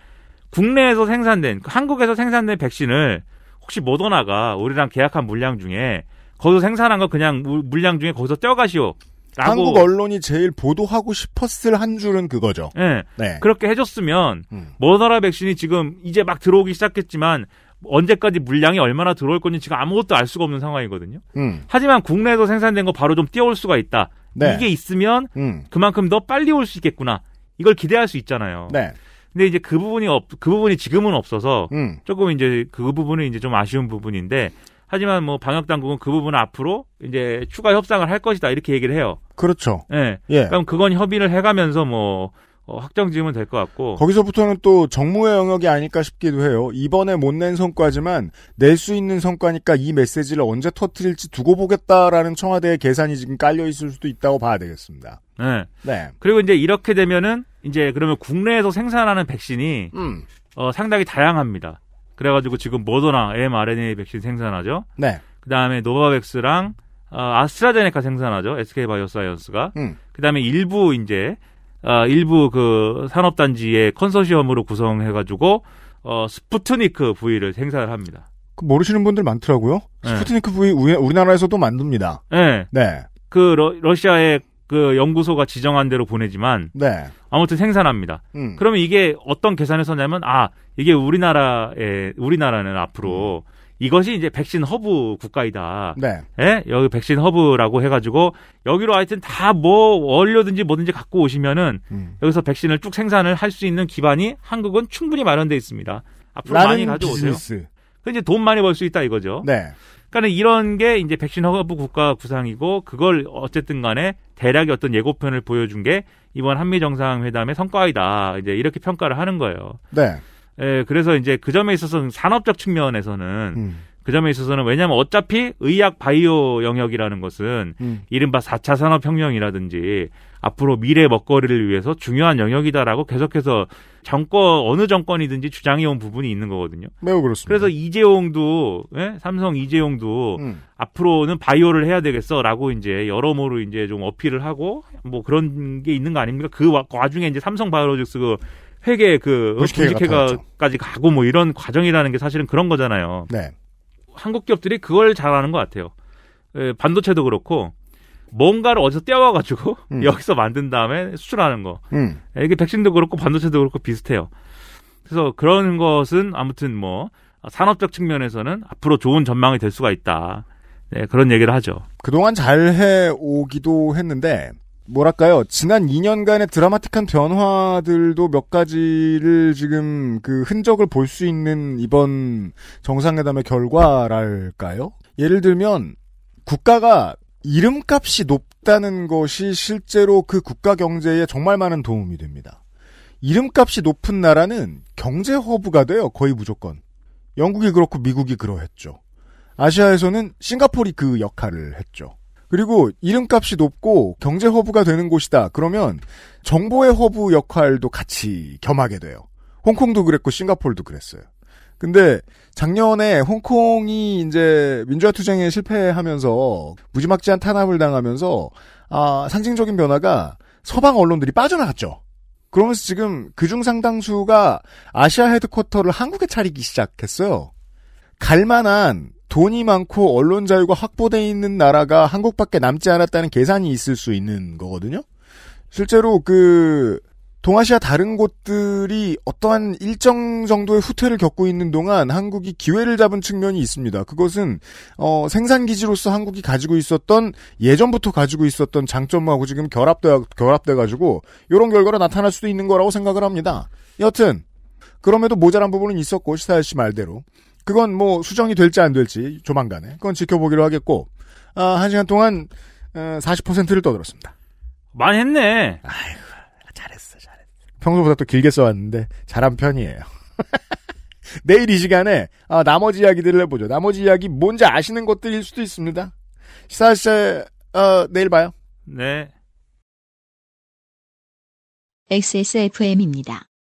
국내에서 생산된 한국에서 생산된 백신을 혹시 모더나가 우리랑 계약한 물량 중에 거기서 생산한 거 그냥 물량 물 중에 거기서 떼어가시오. 한국 언론이 제일 보도하고 싶었을 한 줄은 그거죠. 네. 네. 그렇게 해줬으면 음. 모더나 백신이 지금 이제 막 들어오기 시작했지만 언제까지 물량이 얼마나 들어올 건지 지금 아무것도 알 수가 없는 상황이거든요. 음. 하지만 국내에서 생산된 거 바로 좀띄어올 수가 있다. 네. 이게 있으면 음. 그만큼 더 빨리 올 수 있겠구나. 이걸 기대할 수 있잖아요. 네. 근데 이제 그 부분이 없, 그 부분이 지금은 없어서 음. 조금 이제 그 부분은 이제 좀 아쉬운 부분인데 하지만 뭐 방역 당국은 그 부분 앞으로 이제 추가 협상을 할 것이다 이렇게 얘기를 해요. 그렇죠. 예. 네. 예. 그럼 그건 협의를 해가면서 뭐 어, 확정 지으면 될 것 같고 거기서부터는 또 정무의 영역이 아닐까 싶기도 해요. 이번에 못 낸 성과지만 낼 수 있는 성과니까 이 메시지를 언제 터트릴지 두고 보겠다라는 청와대의 계산이 지금 깔려 있을 수도 있다고 봐야 되겠습니다. 네. 네. 그리고 이제 이렇게 되면은 이제 그러면 국내에서 생산하는 백신이 음. 어, 상당히 다양합니다. 그래가지고 지금 모더나 mRNA 백신 생산하죠. 네. 그 다음에 노바백스랑 어, 아스트라제네카 생산하죠. SK 바이오사이언스가. 음. 그 다음에 일부 이제 어, 일부 그 산업단지의 컨소시엄으로 구성해가지고 어, 스푸트니크 V를 생산을 합니다. 그 모르시는 분들 많더라고요. 네. 스푸트니크 네. V 우리나라에서도 만듭니다. 네. 네. 그 러, 시아의그 연구소가 지정한 대로 보내지만 네. 아무튼 생산합니다. 음. 그러면 이게 어떤 계산을 썼냐면 아 이게 우리나라에 우리나라는 앞으로 음. 이것이 이제 백신 허브 국가이다. 네. 예? 여기 백신 허브라고 해가지고 여기로 하여튼 다 뭐 원료든지 뭐든지 갖고 오시면은 음. 여기서 백신을 쭉 생산을 할 수 있는 기반이 한국은 충분히 마련돼 있습니다. 앞으로 많이 가져오세요. 비즈니스. 그 이제 돈 많이 벌 수 있다 이거죠. 네. 그러니까 이런 게 이제 백신 허브 국가 구상이고 그걸 어쨌든 간에 대략의 어떤 예고편을 보여준 게 이번 한미 정상회담의 성과이다. 이제 이렇게 평가를 하는 거예요. 네. 예, 그래서 이제 그 점에 있어서는 산업적 측면에서는 음. 그 점에 있어서는 왜냐하면 어차피 의약 바이오 영역이라는 것은 음. 이른바 4차 산업혁명이라든지 앞으로 미래 먹거리를 위해서 중요한 영역이다라고 계속해서 정권 어느 정권이든지 주장해온 부분이 있는 거거든요. 매우 그렇습니다. 그래서 이재용도 예? 삼성 이재용도 음. 앞으로는 바이오를 해야 되겠어라고 이제 여러모로 이제 좀 어필을 하고 뭐 그런 게 있는 거 아닙니까? 그, 그 와중에 이제 삼성 바이오로직스 그 회계 그 공직회가까지 가고 뭐 이런 과정이라는 게 사실은 그런 거잖아요. 네. 한국 기업들이 그걸 잘하는 것 같아요. 예, 반도체도 그렇고 뭔가를 어디서 떼와가지고 음. 여기서 만든 다음에 수출하는 거. 음. 이게 백신도 그렇고 반도체도 그렇고 비슷해요. 그래서 그런 것은 아무튼 뭐 산업적 측면에서는 앞으로 좋은 전망이 될 수가 있다. 네, 그런 얘기를 하죠. 그동안 잘 해오기도 했는데 뭐랄까요 지난 2년간의 드라마틱한 변화들도 몇 가지를 지금 그 흔적을 볼 수 있는 이번 정상회담의 결과랄까요? 예를 들면 국가가 이름값이 높다는 것이 실제로 그 국가 경제에 정말 많은 도움이 됩니다. 이름값이 높은 나라는 경제 허브가 돼요 거의 무조건. 영국이 그렇고 미국이 그러했죠. 아시아에서는 싱가폴이 그 역할을 했죠. 그리고 이름값이 높고 경제 허브가 되는 곳이다. 그러면 정보의 허브 역할도 같이 겸하게 돼요. 홍콩도 그랬고 싱가폴도 그랬어요. 근데 작년에 홍콩이 이제 민주화 투쟁에 실패하면서 무지막지한 탄압을 당하면서 아, 상징적인 변화가 서방 언론들이 빠져나갔죠. 그러면서 지금 그중 상당수가 아시아 헤드쿼터를 한국에 차리기 시작했어요. 갈만한 돈이 많고 언론 자유가 확보돼 있는 나라가 한국밖에 남지 않았다는 계산이 있을 수 있는 거거든요. 실제로 그 동아시아 다른 곳들이 어떠한 일정 정도의 후퇴를 겪고 있는 동안 한국이 기회를 잡은 측면이 있습니다. 그것은 어, 생산 기지로서 한국이 가지고 있었던 예전부터 가지고 있었던 장점하고 지금 결합돼 결합돼 가지고 이런 결과로 나타날 수도 있는 거라고 생각을 합니다. 여튼 그럼에도 모자란 부분은 있었고 시사일 씨 말대로 그건 뭐 수정이 될지 안 될지 조만간에 그건 지켜보기로 하겠고 어, 한 시간 동안 어, 40%를 떠들었습니다. 많이 했네. 아휴 잘했어 잘했어. 평소보다 또 길게 써왔는데 잘한 편이에요. 내일 이 시간에 아, 나머지 이야기들을 해보죠. 나머지 이야기 뭔지 아시는 것들일 수도 있습니다. 시사시사 어, 내일 봐요. 네. XSFM입니다.